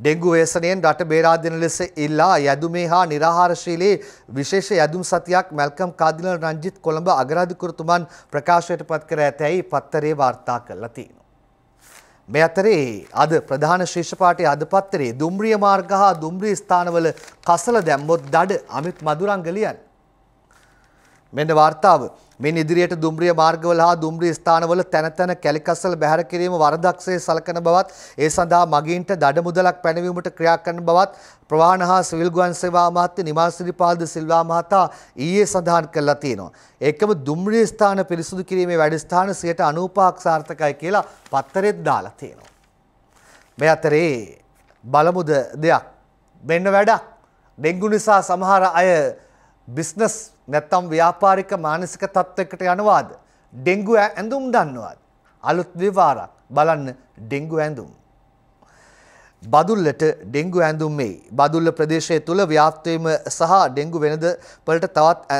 ඩෙංගු වේසනයෙන් රට බේරා දෙන ලෙස ඉල්ලා යදුමේ හා निराහාරශීලී විශේෂ යදුම් සතියක් මල්කම් කාදිනල් රංජිත් කොළඹ අගරාධිකරතුමන් ප්‍රකාශයට පත් කර ඇතැයි පත්තරේ වාර්තා කළා තියෙනවා. මේ අතරේ අද ප්‍රධාන ශේෂපාටයේ අද පත්තරේ දුම්රිය මාර්ග හා දුම්රිය ස්ථානවල කසල දැම්මොත් දඩ අමිත් මදුරංග ලියන්නේ. මෙන්න වාර්තාව මින් ඉදිරියට දුම්රිය මාර්ගවල හා දුම්රිය ස්ථානවල තැන තැන කැලිකස්සල බැහැර කිරීම වරදක්සේ සලකන බවත් ඒ සඳහා මගීන්ට දඩ මුදලක් පැනවීමට ක්‍රියා කරන බවත් ප්‍රවාහන හා සිවිල් ගුවන් සේවා අමාත්‍ය නිමාසිරිපාල්ද සිල්වා මහතා ඊයේ සඳහන් කරලා තියෙනවා. ඒකම දුම්රිය ස්ථාන පිරිසුදු කිරීමේ වැඩසටහන 95ක් සාර්ථකයි කියලා පත්තරෙත් දාලා තියෙනවා. මේ අතරේ බලමුද දෙයක් මෙන්න වැඩක් ඩෙන්ගු නිසා සමහර අය බිස්නස් නැත්තම් ව්‍යාපාරික මානසික තත්ත්වයකට යනවාද? ඩෙංගු ඇඳුම් දන්නවාද? අලුත් විවාරක් බලන්න ඩෙංගු ඇඳුම් බදුල්ලට ඩෙංගු ඇඳුම්මේ බදුල්ල ප්‍රදේශය තුළ ව්‍යාප්තවීම සහ ඩෙංගු වෙනද වලට තවත්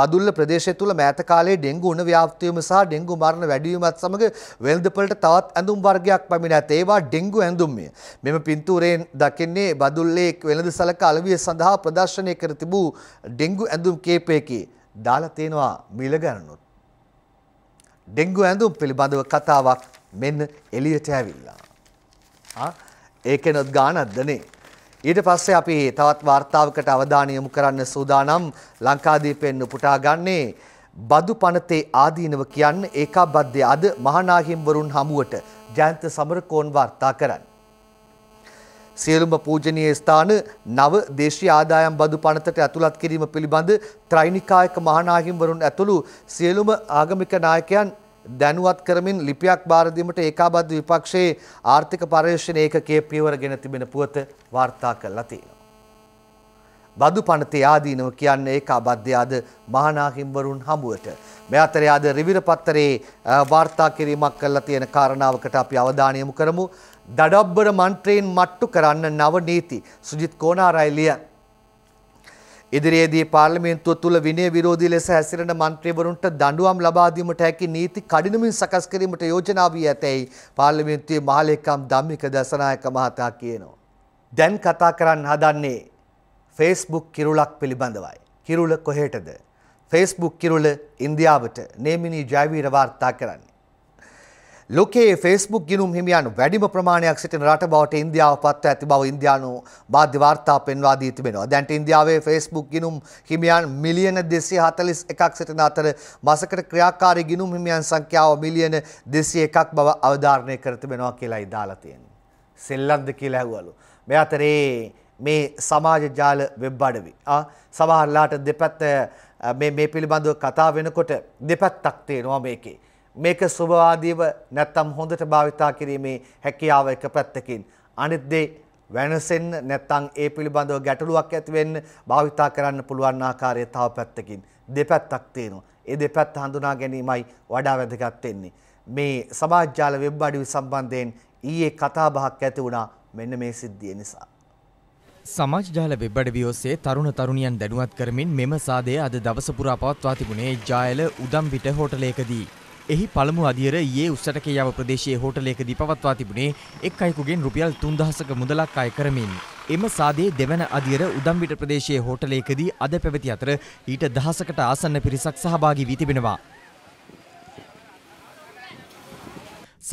බදුල්ල ප්‍රදේශය තුළ මෑත කාලයේ ඩෙංගු උණ ව්‍යාප්තියම සහ ඩෙංගු මරණ වැඩිවීමත් සමග වෙළඳ පොළට තවත් ඇඳුම් වර්ගයක් පැමිණ ඇත. ඒවා ඩෙංගු ඇඳුම්ය. මෙම පින්තූරයෙන් දකින්නේ බදුල්ලේ වෙළඳසලක අලවිය සඳහා ප්‍රදර්ශනය කර තිබූ ඩෙංගු ඇඳුම් කීපයකි. දාලා තියෙනවා මිල ගණනුත්. ඩෙංගු ඇඳුම් පිළිබඳව කතාවක් මෙන්න එළියට ඇවිල්ලා. ආ ඒකෙනොත් ගානක්දනේ. ඊට පස්සේ අපි තවත් වාර්තාවකට අවධානය යොමු කරන්න සූදානම් ලංකාදීපෙන් උපුටා ගන්නේ බදු පනතේ ආදීනව කියන්නේ ඒකාබද්ධය අද මහානාහිම්වරුන් හමුවට ජයන්ත සමරකෝන් වාර්තා කරන්නේ. සියලුම පූජනීය ස්ථාන නව දේශීය ආදායම් බදු පනතට ඇතුළත් කිරීම පිළිබඳ ත්‍රිනිකායක මහානාහිම්වරුන් ඇතුළු සියලුම ආගමික නායකයන් දැනුවත් කරමින් ලිපියක් බාරදීමට ඒකාබද්ධ විපක්ෂයේ ආර්ථික පර්යේෂණ ඒකකයේ පියවර ගෙන තිබෙන පුවත වාර්තා කළා තියෙනවා. බදු පනතේ ආදීනව කියන්නේ ඒකාබද්ධය අද මහානාහිම්වරුන් හමුවට. මේ අතරේ අද රිවිර පත්තරේ වාර්තා කිරීමක් කළා තියෙන කාරණාවකට අපි අවධානය යොමු කරමු. දඩබ්බර මන්ත්‍රයෙන් මට්ටු කරන්න නව නීති සුජිත් කෝනාරයිලිය ඉදිරියේදී පාර්ලිමේන්තුව තුළ විනය විරෝධී ලෙස හැසිරෙන മന്ത്രിවරුන්ට දඬුවම් ලබා දීමට හැකි නීති කඩිනමින් සකස් කිරීමට යෝජනා වී ඇතැයි පාර්ලිමේන්තුවේ මහලේකම් ධම්මික දසනායක මහතා කියනවා. දැන් කතා කරන්න හදන්නේ Facebook කිරුළක් පිළිබඳවයි. කිරුළ කොහෙටද? Facebook කිරුළ ඉන්දියාවට නේමිනී ජයවීර වාර්තා කරන්නේ. ලෝකයේ ෆේස්බුක් ගිනුම් හිමියන් වැඩිම ප්‍රමාණයක් සිටින රට බවට ඉන්දියාව පත්ව ඇති බව ඉන්දියානු මාධ්‍ය වාර්තා පෙන්වා දී තිබෙනවා. දැන්ට ඉන්දියාවේ ෆේස්බුක් ගිනුම් හිමියන් මිලියන 241ක් සිටින අතර මාසකට ක්‍රියාකාරී ගිනුම් හිමියන් සංඛ්‍යාව මිලියන 201ක් බව අවධාරණය කර තිබෙනවා කියලායි දාලා තියෙන්නේ. සෙල්ලම්ද කියලා ඇහුවලු. මේ අතරේ මේ සමාජ ජාල වෙබ් අඩවි. සමහරලාට දෙපැත්ත මේ පිළිබඳව කතා වෙනකොට දෙපැත්තක් තියෙනවා මේකේ. මේක ස්වභාවදීව නැත්තම් හොඳට භාවිතා කිරීමේ හැකියාව එක පැත්තකින් අනිත් දේ වෙනසෙන්න නැත්තම් ඒ පිළිබඳව ගැටලුවක් ඇති වෙන්න භාවිතා කරන්න පුළුවන් ආකාරය තව පැත්තකින් දෙපැත්තක් තියෙනවා. ඒ දෙපැත්ත හඳුනා ගැනීමයි වඩා වැදගත් වෙන්නේ. මේ සමාජ ජාල වෙබ් අඩවි සම්බන්ධයෙන් ඊයේ කතා බහක් ඇති වුණා මෙන්න මේ සිද්ධිය නිසා. සමාජ ජාල වෙබ් අඩවි ඔස්සේ තරුණ තරුණියන් දැනුවත් කරමින් මෙම සාදය අද දවස පුරා පවත්වා තිබුණේ ජායල උදම්විට හෝටලයකදී. එහි පළමු අදියර ඊයේ උස්සටකේයාව ප්‍රදේශයේ හෝටලයකදී පවත්වා තිබුණේ එක් අයෙකුගෙන් රුපියල් 3000ක මුදලක් අය කරමින් එම සාදේ දෙවන අදියර උදම්බිට ප්‍රදේශයේ හෝටලයකදී අද පැවති අතර ඊට දහසකට ආසන්න පිරිසක් සහභාගී වී තිබෙනවා.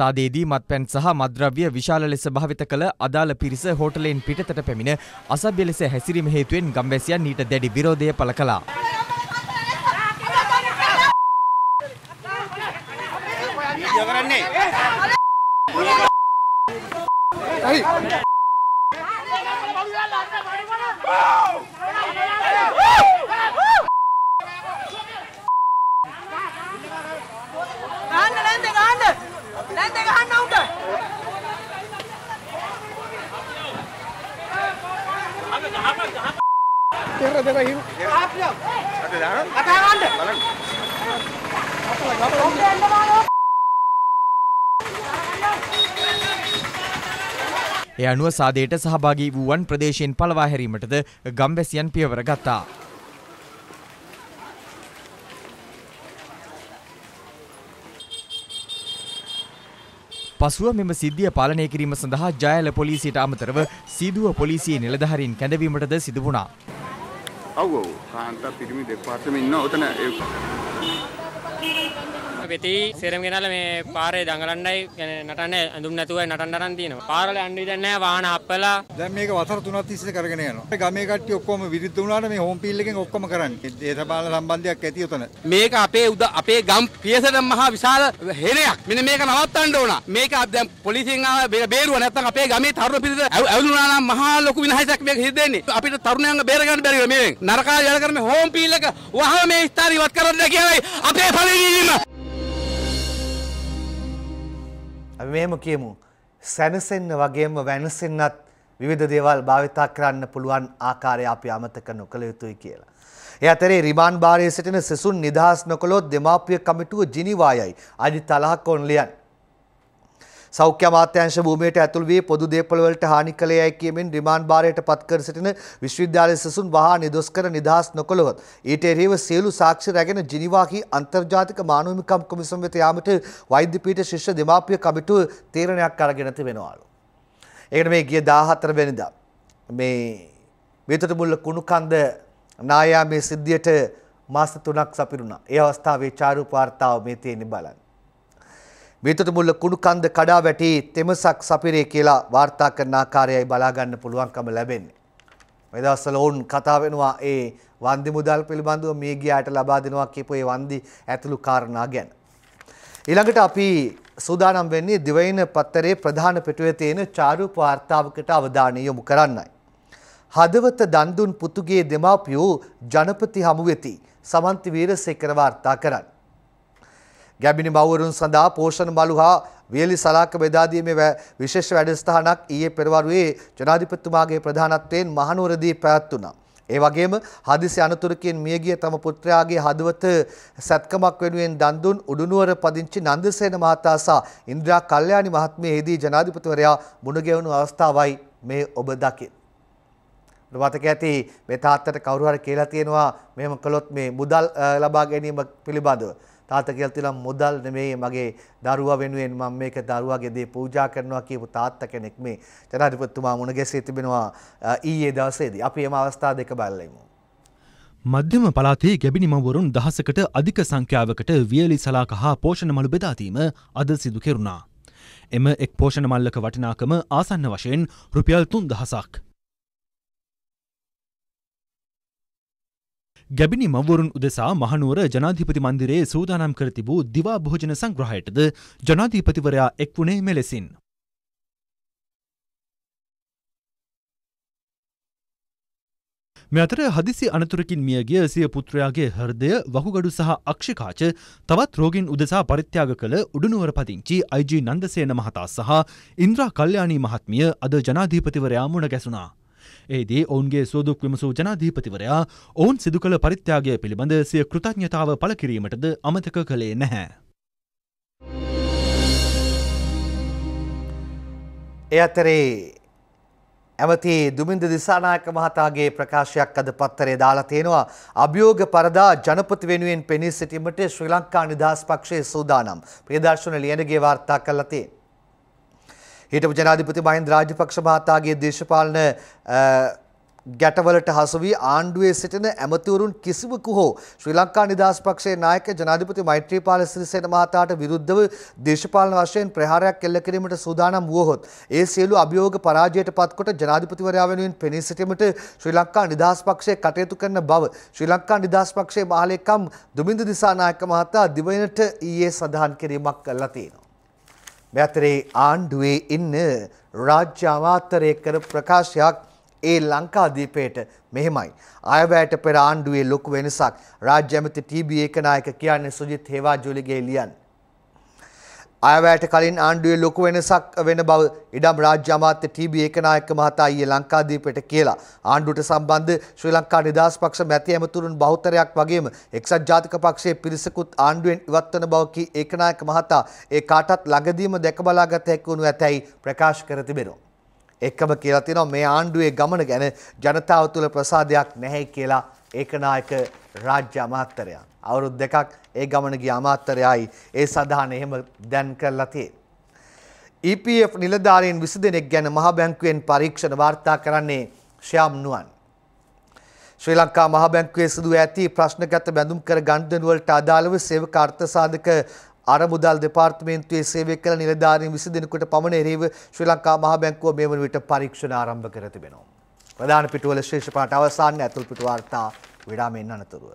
සාදේදී මත්පැන් සහ මද්‍රව්‍ය විශාල ලෙස භාවිත කළ අදාළ පිරිස හෝටලයෙන් පිටතට පැමිණ අසභ්‍ය ලෙස හැසිරීම හේතුවෙන් ගම්වැසියන් ඊට දැඩි විරෝධය පළ කළා. Ahí. ගන්න නැන්ද ගන්න නැන්ද ගන්න උන්ට අද ගහපන් ගහපන් තෙර දෙක හිරු ගහපියා අද දාන්න අත ගන්න බලන්න අපල ගබල ඔන්න එන්න බලන්න ඒ අනුව සාදයට සහභාගී වූවන් ප්‍රදේශයෙන් පළවා හැරීමටද ගම්වැසියන් පියවර ගත්තා. පසුව මෙම සිද්ධිය පාලනය කිරීම සඳහා ජයල පොලිසියට අමතරව සීදුව පොලිසිය නිලධහරින් කැඳවීමටද සිදු වුණා. ඔව් ඔව් කාන්තා පිරිමි දෙපාර්තමේන්තුව ඉන්නවා. ඔතන වෙති සෙරම ගෙනල්ල මේ පාරේ දඟලන්නයි නටන්න ඇඳුම් නැතුව නටන්න අරන් තියෙනවා. පාරවල යන්න විදිහ නැහැ වාහන අප්පලා. දැන් මේක වසර 3ක් තිස්සේ කරගෙන යනවා. ගමේ කට්ටිය ඔක්කොම විරුද්ධ වුණාට මේ හෝම් පීල් එකෙන් ඔක්කොම කරන්නේ. දේශපාලන සම්බන්ධයක් ඇති උතන. මේක අපේ උද අපේ ගම් පියසට මහා විශාල හෙනයක්. මෙන්න මේක නවත්තන්න ඕන. මේක දැන් පොලිසියෙන් ආව බේරුව නැත්තම් අපේ ගමේ තරුණ පිරිස ඇවිල්ලා නම් මහා ලොකු විනාශයක් මේක හිතෙන්නේ. අපිට තරුණයන්ව බේර ගන්න බැරිව මේ නරකා යල කරන්නේ හෝම් පීල් එක වහම මේ ස්ථාන ඉවත් කරන්න කියලායි අපේ පරිණීම අපි මෙහෙම කියමු. සැනසෙන්න වගේම වෙනසෙන්නත් විවිධ දේවල් භාවිතා කරන්න පුළුවන් ආකාරය අපි අමතක නොකළ යුතුයි කියලා. ඒ අතරේ රිමාන්ඩ් භාරයේ සිටින සසුන් නිදහස් නොකළොත් දෙමාපිය කමිටුව ජිනිවායයි අජිත් අලහකොන් ලියන්නේ. සෞඛ්‍ය අමාත්‍යාංශ භූමියට ඇතුළු වී පොදු දේපළ වලට හානි කළේ යයි කියමින් රිමාන්ඩ් භාරයට පත් කර සිටින විශ්වවිද්‍යාලයේ සසුන් වහා නිදොස් කර නිදහස් නොකළොත් ඊට එරෙහිව සියලු සාක්ෂි රැගෙන ජිනීවාහි අන්තර්ජාතික මානවහිමිකම් කොමිසම වෙත යාමට වෛද්‍ය පීඨ ශිෂ්‍ය දෙමාපිය කමිටුව තීරණයක් අරගෙන තිබෙනවලු. ඒකට මේ ගිය 14 වෙනිදා මේ වෙතට මුල්ල කුණුකන්ද නායාමේ සිද්ධියට මාස තුනක් සපිරුණා. ඒ අවස්ථාවේ චාරු වාර්තාව මේ තියෙන්නේ බලන්න. මේතොටමුල්ල කුණුකන්ද කඩා වැටි තෙමසක් සපිරේ කියලා වාර්තා කරන ආකාරයයි බලාගන්න පුළුවන්කම ලැබෙන්නේ. මේ දවස්වල ඔවුන් කතා වෙනවා ඒ වන්දි මුදල් පිළිබඳව මේ ගියාට ලබා දෙනවා කියපු ඒ වන්දි ඇතුළු කාරණා ගැන. ඊළඟට අපි සූදානම් වෙන්නේ දිවයින පත්තරේ ප්‍රධාන පිටුවේ තියෙන චාරූප වාර්තාවකට අවධානය යොමු කරන්නයි. හදවත දන්දුන් පුතුගේ දෙමාපියෝ ජනපති හමු වෙති. සමන්ති වීරසේකර වාර්තා කරන්නේ. ගැබිනි මව්වරුන් සඳහා පෝෂණ බලු හා වියලි සලාක බෙදාදීමේ විශේෂ වැඩසටහනක් ඊයේ පෙරවරුවේ ජනාධිපතිතුමාගේ ප්‍රධානත්වයෙන් මහනුවරදී පැවැත්වුණා. ඒ වගේම හදිසි අනතුරකින් මියගිය තම පුත්‍රයාගේ හදවත සැත්කමක් වෙනුවෙන් දන් දුන් උඩුනුවර පදිංචි නන්දසේන මහතා සහ ඉන්ද්‍රා කල්යාණි මහත්මියේදී ජනාධිපතිවරයා මුණ ගැහුණු අවස්ථාවයි මේ ඔබ දකින්නේ. මතක ඇති මේ තාත්තට කවුරු හරි කියලා තියෙනවා මෙහෙම කළොත් මේ මුදල් ලබා ගැනීම පිළිබඳව. තාත්තා කියලා තියෙනවා මුදල් නෙමෙයි මගේ දරුවා වෙනුවෙන් මම මේක දරුවාගේ දේ පූජා කරනවා කියපු තාත්තා කෙනෙක් මේ ජනාධිපතිතුමා මුණ ගැසී තිබෙනවා ඊයේ දවසේදී. අපි එම අවස්ථා දෙක බලලෙමු. මධ්‍යම පලාතේ ගැබිනිමවරුන් දහසකට අධික සංඛ්‍යාවකට වියලි සලාක හා පෝෂණ මළු බෙදාදීම අද සිදු කෙරුණා. එම එක් පෝෂණ මල්ලක වටිනාකම ආසන්න වශයෙන් රුපියල් තුන් දහසක්. ගැබිනි මවරුන් උදෙසා මහනුවර ජනාධිපති මන්දිරයේ සූදානම් කර තිබූ දිවා භෝජන සංග්‍රහයටද ජනාධිපතිවරයා එක් වුණේ මෙලෙසින්. මේ අතර හදිසි අනතුරකින් මියගිය සිය පුත්‍රයාගේ හෘදය වහුගඩු සහ අක්ෂිකාච තවත් රෝගින් උදෙසා පරිත්‍යාග කළ උඩුනුවර පදිංචි අයිජී නන්දසේන මහතා සහ ඉන්ද්‍රා කල්යාණී මහත්මිය අද ජනාධිපතිවරයා මුණ ගැසුණා. එහිදී ඔවුන්ගේ සුවදුක් විමසූ ජනාධීපතිවරයා ඔවුන් සිදු කළ පරිත්‍යාගය පිළිබඳ සිය කෘතඥතාව පළ කිරීමටද අමතක කළේ නැහැ. ඒ අතරේ ඇමති දුමින්ද දිසානායක මහතාගේ ප්‍රකාශයක් අද පත්තරේ දාලා තියෙනවා අභියෝග පරදා ජනපති වෙනුවෙන් පෙනී සිටීමට ශ්‍රී ලංකා නිදහස් පක්ෂයේ සූදානම් ප්‍රියදර්ශන ලියනගේ වාර්තා කළා තියෙනවා හිටපු ජනාධිපති මහින්ද රාජපක්ෂ මහතාගේ දේශපාලන ගැටවලට හසු වී ආණ්ඩුවේ සිටින ඇමතිවරුන් කිසිවකු හෝ ශ්‍රී ලංකා නිදහස් පක්ෂයේ නායක ජනාධිපති මෛත්‍රීපාල සිරිසේන මහතාට විරුද්ධව දේශපාලන වශයෙන් ප්‍රහාරයක් එල්ල කිරීමට සූදානම් වුවහොත් ඒ සියලු අභියෝග පරාජයට පත්කොට ජනාධිපතිවරයා වෙනුවෙන් පෙනී සිටීමට ශ්‍රී ලංකා නිදහස් පක්ෂය කටයුතු කරන බව ශ්‍රී ලංකා නිදහස් පක්ෂයේ මහලේකම් දුමින්ද දිසානායක මහතා දිවයිනට ඊයේ සඳහන් කිරීමක් කළා තියෙනවා මේ අතරේ ආණ්ඩුවේ ඉන්න රාජ්‍ය අමාත්‍යරය කරපු ප්‍රකාශයක් ඒ ලංකාදීපයට මෙහෙමයි. අයවැයට පෙර ආණ්ඩුවේ ලොකු වෙනසක් රාජ්‍ය ඇමති ටීබී ඒකනායක කියන්නේ සුජිත් හේවාජෝලිගේ ලියන්නේ. අයවැයට කලින් ආණ්ඩුවේ ලොකු වෙනසක් වෙන බව ඉඩම් රාජ්‍ය අමාත්‍ය ටීබී ඒකනායක මහතා ඊයේ ලංකාදීපයට කියලා. ආණ්ඩුවට සම්බන්ධ ශ්‍රී ලංකා නිදහස් පක්ෂ මැති ඇමතුරුන් බහුතරයක් වගේම එක්සත් ජාතික පක්ෂයේ පිරිසකුත් ආණ්ඩුවෙන් ඉවත් වන බව කී ඒකනායක මහතා ඒ කාටත් ළඟදීම දැක බලාගත හැකි වනු ඇතැයි ප්‍රකාශ කර තිබෙනවා. එකම කියලා තියෙනවා මේ ආණ්ඩුවේ ගමන ගැන ජනතාව තුළ ප්‍රසාදයක් නැහැ කියලා ඒකනායක රාජ්‍ය අමාත්‍යරයා අවුරුදු දෙකක් ඒ ගමන ගිය අමාත්‍යරයයි ඒ සඳහන් එහෙම දැන් කරලා තියෙන්නේ. EPF නිලධාරීන් 20 දෙනෙක් ගැන මහ බැංකුවෙන් පරීක්ෂණ වාර්තා කරන්නේ ශ්‍යාම් නුවන්. ශ්‍රී ලංකා මහ බැංකුවේ සිදු ඇති ප්‍රශ්නගත බැඳුම් කර ගනුදෙනු වලට අදාළව සේවක අර්ථසාධක අරමුදල් දෙපාර්තමේන්තුවේ සේවය කළ නිලධාරීන් 20 දෙනෙකුට පමණ එරෙහිව ශ්‍රී ලංකා මහ බැංකුව මේ වන විට පරීක්ෂණ ආරම්භ කර තිබෙනවා. ප්‍රධාන පිටුවල ශේෂ පාට අවසානයේ අතුල් පිටු වාර්තා විඩාමෙන් අනතුරුව.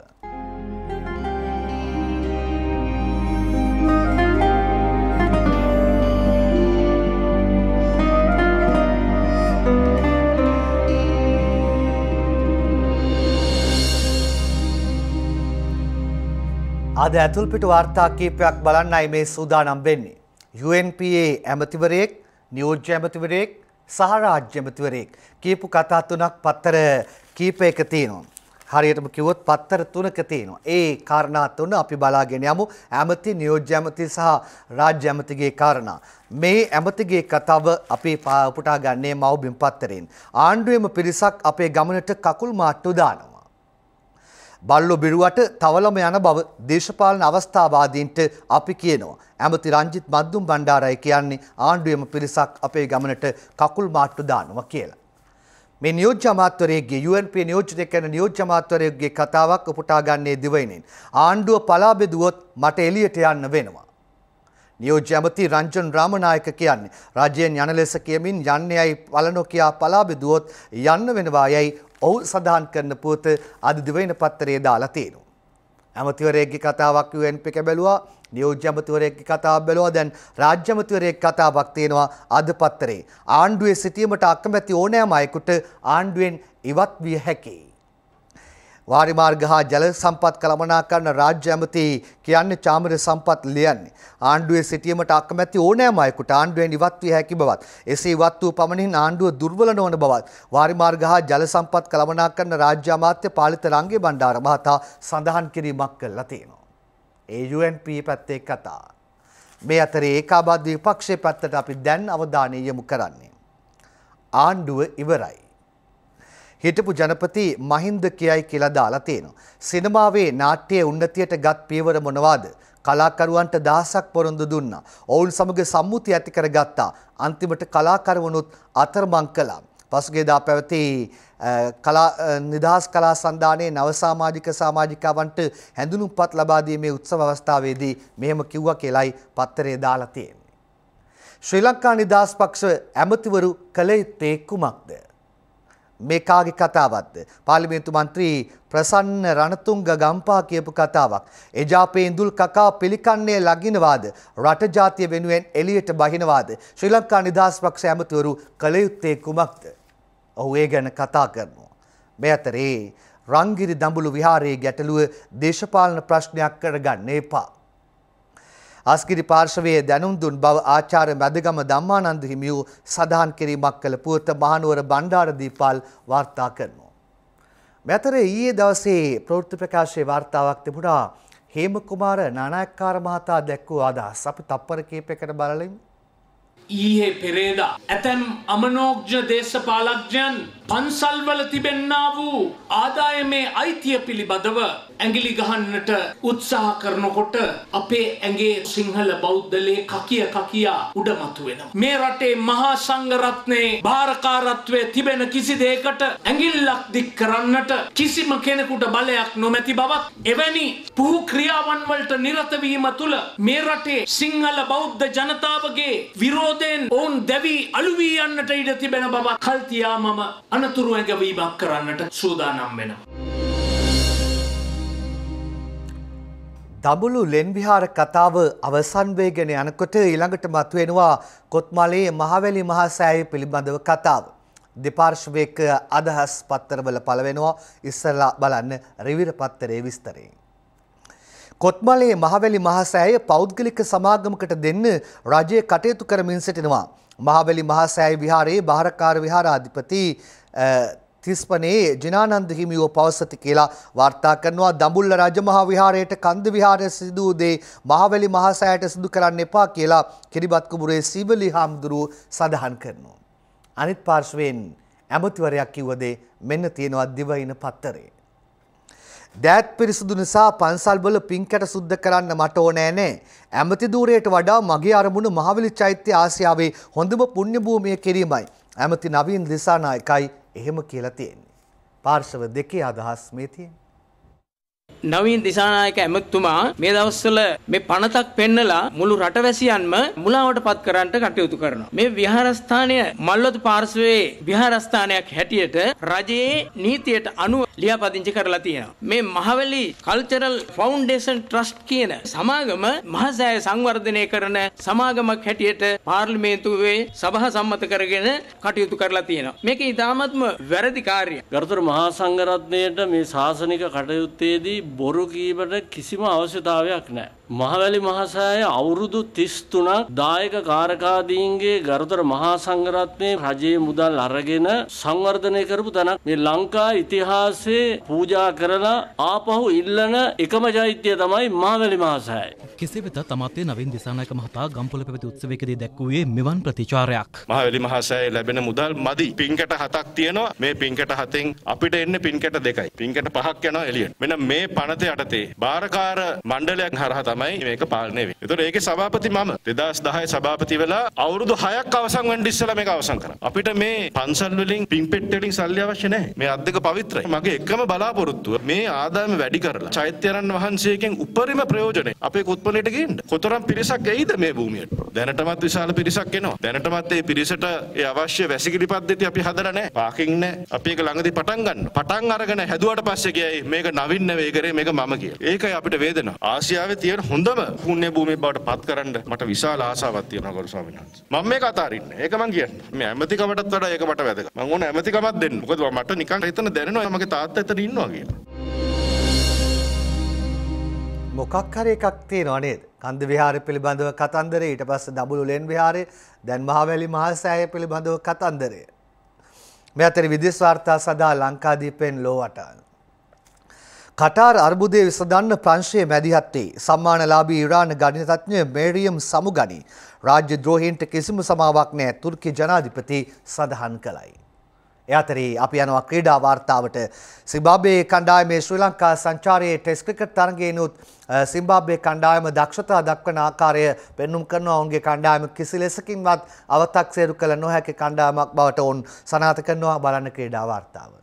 අද ඇතුල්පිට වාර්තා කීපයක් බලන්නයි මේ සූදානම් වෙන්නේ. UNPA ඇමතිවරයෙක්, නියෝජ්‍ය ඇමතිවරයෙක්, සහ රාජ්‍ය ඇමතිවරයෙක් කියපු කතා තුනක් පත්තර කීපයක තියෙනවා. හරියටම කිව්වොත් පත්තර තුනක තියෙනවා. ඒ කාරණා තුන අපි බලාගෙන යමු. ඇමති, නියෝජ්‍ය ඇමති සහ රාජ්‍ය ඇමතිගේ කාරණා. මේ ඇමතිගේ කතාව අපි උපුටා ගන්නේ මව්බිම් පත්තරෙන්. ආණ්ඩුවේම පිරිසක් අපේ ගමනට කකුල් මාට්ටු දානවා. බල්ලො බිරුවට තවලම යන බව දේශපාලන අවස්ථාවාදීන්ට අපි කියනවා. ඇමති රංජිත් මද්දුම් බණ්ඩාරයි කියන්නේ ආණ්ඩුවම පිරිසක් අපේ ගමනට කකුල් මාට්ටු දානවා කියලා. මේ නියෝජ්‍ය අමාත්‍යවරයේගේ UNP නියෝජිතය කරන නියෝජ්‍ය අමාත්‍යවරයෙක්ගේ කතාවක් උපුටා ගන්නේ දිවයිනෙන්. ආණ්ඩුව පලා බෙදුවොත් මට එළියට යන්න වෙනවා. නියෝජ්‍ය ඇමති රංජන් රාමනායක කියන්නේ රජයෙන් යන ලෙස කියමින් යන්නේ යයි පලනොකියා පලා බෙදුවොත් යන්න වෙනවා යයි ඔහු සඳහන් කරන පුවත අද දිවයින පත්තරේ දාලා තියෙනවා. ඇමතිවරයෙක්ගේ කතාවක් UNP බැලුවා නියෝජ්‍ය ඇමතිවරයෙක්ගේ කතාවක් බැලුවා දැන් රාජ්‍ය ඇමතිවරයෙක් කතාවක් තියෙනවා අද පත්තරේ ආණ්ඩුවේ සිටීමට අකමැති ඕනෑම අයෙකුට ආණ්ඩුවෙන් ඉවත් විය හැකියි වාරිමාර්ග හා ජල සම්පත් කළමනාකරන රාජ්‍ය ඇමති කියන්නේ චාමර සම්පත් ලියන්නේ. ආණ්ඩුවේ සිටීමට අකමැති ඕනෑම අයෙකුට ආණ්ඩුවෙන් ඉවත් විය හැකි බවත්, එසේ ඉවත් වූ පමණින් ආණ්ඩුව දුර්වල නොවන බවත් වාරිමාර්ග හා ජල සම්පත් කළමනාකරන රාජ්‍ය අමාත්‍ය පාලිත රංගේ බණ්ඩාර මහතා සඳහන් කිරීමක් කළා තියෙනවා. ඒ UNP පැත්තේ කතා. මේ අතරේ ඒකාබද්ධ විපක්ෂයේ පැත්තට අපි දැන් අවධානය යොමු කරන්නේ. ආණ්ඩුව ඉවරයි. හිටපු ජනපති මහින්ද කියයි කියලා දාලා තියෙනවා. සිනමාවේ නාට්‍ය උන්නතියට ගත් පියවර මොනවාද? කලාකරුවන්ට දහසක් පොරොන්දු දුන්නා. ඔවුන් සමග සම්මුතිය ඇති කරගත්තා. අන්තිමට කලාකරුවනුත් අතරමං කළා. පසුගේදා පැවති කලා නිදහස් කලා සන්ධානයේ නව සමාජික සමාජිකාවන්ට හැඳුනුම්පත් ලබා දීමේ උත්සව අවස්ථාවේදී මෙහෙම කිව්වා කියලයි පත්තරේ දාලා තියෙන්නේ. ශ්‍රී ලංකා නිදහස් පක්ෂ ඇමතිවරු කළ යුත්තේ කුමක්ද? මේ කාගේ කතාවක්ද? පාර්ලිමේන්තු මන්ත්‍රී ප්‍රසන්න රණතුංග ගම්පා කියපු කතාවක්. එජාපේ ඉඳුල් කකා පිළිකන්නේ ලගිනවාද? රට ජාතිය වෙනුවෙන් එළියට බහිනවාද? ශ්‍රී ලංකා නිදහස් පක්ෂ ඇමතිවරු කළ යුත්තේ කුමක්ද? ඔහු ඒ ගැන කතා කරනවා. මේ අතරේ රංගිරි දඹුළු විහාරයේ ගැටලුව දේශපාලන ප්‍රශ්නයක් කරගන්න එපා. අස්ගිරි පාර්ශවයේ දැනුම් දුන් බව ආචාර්ය මැදගම ධම්මානන්ද හිමියෝ සඳහන් කිරීමක් කළ පුවත මහනුවර බණ්ඩාරදීපාල් වාර්තා කරනවා. මෙතර ඊයේ දවසේ ප්‍රවෘත්ති ප්‍රකාශයේ වාර්තාවක් තිබුණා හේම කුමාර නානායක්කාර මහතා දැක්වූ අදහස් අපි තප්පර කීපයකට බලලෙමු. ඊයේ පෙරේදා ඇතැම් අමනෝක්ජ දේශපාලඥයන් පන්සල්වල තිබෙන්නා වූ ආදායමේ අයිතිය පිළිබඳව ඇඟිලි ගහන්නට උත්සාහ කරනකොට අපේ ඇඟේ සිංහල බෞද්ධලේ කකිය කකියා උඩමතු වෙනවා. මේ රටේ මහා සංඝරත්නයේ භාරකාරත්වය තිබෙන කිසි දෙයකට ඇඟිල්ලක් දික් කරන්නට කිසිම කෙනෙකුට බලයක් නොමැති බවත් එවැනි පුහු ක්‍රියාවන් වලට නිරත වීම තුළ මේ රටේ සිංහල බෞද්ධ ජනතාවගේ විරෝධයෙන් ඔවුන් දැවි අළු වී යන්නට ඉඩ තිබෙන බව කල්තියා මම අනතුරු ඇඟවීමක් කරන්නට සූදානම් වෙනවා. දඹුලු ලෙන් විහාර කතාව අවසන් වේගෙන යනකොට ඊළඟට මතුවෙනවා කොත්මලේ මහවැලි මහා සෑය පිළිබඳව කතාව. දෙපාර්ශ්වයක අදහස් පත්තරවල පළවෙනවා ඉස්සරලා බලන්න රිවිර පත්තරේ විස්තරයෙන්. කොත්මලේ මහවැලි මහසෑය පෞද්ගලික සමාගමකට දෙන්න රජය කටයුතු කරමින් සිටිනවා. මහවැලි මහසෑය විහාරයේ භාරකාර විහාරාධිපති තිස්පනේ ජිනානන්ද හිමියෝ පවසති කියලා වාර්තා කරනවා දඹුල්ල රජ මහා විහාරයට කන්ද විහාරය සිදු දේ මහවැලි මහසෑයට සිදු කරන්න එපා කියලා කිරිබත් කුඹුරේ සීවලි හාමුදුරුව සඳහන් කරනවා. අනිත් පාර්ශ්වයෙන් ඇමතිවරයක් කිව්ව දේ මෙන්න තියෙනවා දිවයින පත්තරේ. දෑත් පිරිසුදු නිසා පන්සල්වල පින්කැට සුද්ධ කරන්න මට ඕනෑ නෑ. ඇමති දූරයට වඩා මගේ අරමුණ මහවැලි චෛත්‍ය ආසියාවේ හොඳම පුණ්‍ය භූමිය කිරීමයි. ඇමති නවීන් දිසානායකයි එහෙම කියලා තියෙන්නේ. පාර්ශව දෙකේ අදහස් මේ තියෙන්නේ. නවීන් දිසානායක ඇමතුමා මේ දවස්වල මේ පනතක් පෙන්නලා මුළු රටවැසියන්ම මුලාවට පත් කරන්නට කටයුතු කරනවා. මේ විහාරස්ථානය මල්වතු පාර්ශවයේ විහාරස්ථානයක් හැටියට රජයේ නීතියට අනුව ලියාපදිංචි කරලා තියෙනවා. මේ මහවැලි කල්චරල් ෆවුන්ඩේෂන් ට්‍රස්ට් කියන සමාගම මහසෑය සංවර්ධනය කරන සමාගමක් හැටියට පාර්ලිමේන්තුවේ සභා සම්මත කරගෙන කටයුතු කරලා තියෙනවා. මේක ඉතාමත්ම වැරදි කාර්යයක්. ගරුතර මහා සංඝරත්නයට මේ ශාසනික කටයුත්තේදී බොරු කීමට කිසිම අවශ්‍යතාවයක් නැහැ. මහවැලි මහසෑය අවුරුදු 33ක් දායක කාරකාදීන්ගේ ගරුතර මහා සංඝරත්නයේ රජයේ මුදල් අරගෙන සංවර්ධනය කරපු තැනක් මේ ලංකා ඉතිහාසයේ පූජා කරලා ආපහු ඉල්ලන එකම චෛත්‍යය තමයි මහවැලි මහසෑය. කෙසේ වෙතත් අමාත්‍ය නවීන් දිසානායක මහතා ගම්පොළ පැවති උත්සවයකදී දැක්වුවේ මෙවන් ප්‍රතිචාරයක්. මහවැලි මහසෑය ලැබෙන මුදල් මදි. පින්කට හතක් තියෙනවා. මේ පින්කට හතෙන් අපිට එන්නේ පින්කට දෙකයි. පින්කට පහක් යනවා එළියට. මෙන්න මේ පනත යටතේ බාරකාර මණ්ඩලයක් හරහා තමයි මේක පාලනය වෙන්නේ. ඒතකොට ඒකේ සභාපති මම 2010 සභාපති වෙලා අවුරුදු 6ක් අවසන් වෙන්න ඉස්සලා මේක අවසන් කරා. අපිට මේ පන්සල් වලින් පින් පෙට්ටිය වලින් සල්ලි අවශ්‍ය නැහැ. මේ අද්දක පවිත්‍රයි. මගේ එකම බලාපොරොත්තුව මේ ආදායම වැඩි කරලා චෛත්‍යරන් වහන්සේගෙන් උපරිම ප්‍රයෝජනය අපේ කුත්පලයට ගේන්න. කොතරම් පිරිසක් එයිද මේ භූමියට? දැනටමත් විශාල පිරිසක් එනවා. දැනටමත් ඒ පිරිසට ඒ අවශ්‍ය වැසිකිලි පද්ධති අපි හදලා නැහැ. පාකින් නැහැ. අපි ඒක ළඟදී පටන් ගන්න. පටන් අරගෙන හැදුවට පස්සේ කියයි මේක නවින්න වේකරේ මේක මම කියලා. ඒකයි අපිට වේදනාව. ආසියාවේ තියෙන හොඳම පුුණ්‍ය භූමි බවට පත් කරන්න මට විශාල ආසාවත් තියෙන ගොරු ස්වාමීන් වහන්සේ. මම මේක අතාරින්න. ඒක මම කියන්නේ. මේ ඇමතිකමටත් වඩා ඒක මට වැදගත්. මම ඕන ඇමතිකමක් දෙන්න. මොකද මට නිකන් හිතන දැනෙනවා මගේ තාත්තා එතන ඉන්නවා කියලා. මොකක් හරි එකක් තියෙනවා නේද? කන්ද විහාරය පිළිබඳව කතන්දරේ ඊට පස්සේ දඹුලු ලෙන් විහාරය දැන් මහවැලි මහසෑය පිළිබඳව කතන්දරේ. මේ අතර විදේශ වාර්තා සඳහා ලංකාදීපෙන් ලෝ වටාන කටාර් අර්බුදය විසඳන්න ප්‍රංශය මැදිහත්තේ සම්මානලාබී ඉරාණ ගණිතඥ මේරියම් සමුගනි රාජ්‍ය ද්‍රෝහීන්ට කිසිම සමාවක් නෑ තුර්කි ජනාධිපති සඳහන් කළයි. එයතරේ අපි යනවා ක්‍රීඩා වාර්තාවට සිම්බාබේ කණ්ඩායමේ ශ්‍රී ලංකා සංචාරයේ ටෙස්ට් ක්‍රිකට් තරගයේනොත් සිම්බාබේ කණ්ඩායම දක්ෂතා දක්වන ආකාරය පෙන්눔 කරනවා ඔවුන්ගේ කණ්ඩායම කිසි ලෙසකින්වත් අව탁සේරු කළ නොහැකි කණ්ඩායමක් බවට ඔවුන් සනාථ කරනවා බලන්න ක්‍රීඩා වාර්තාව.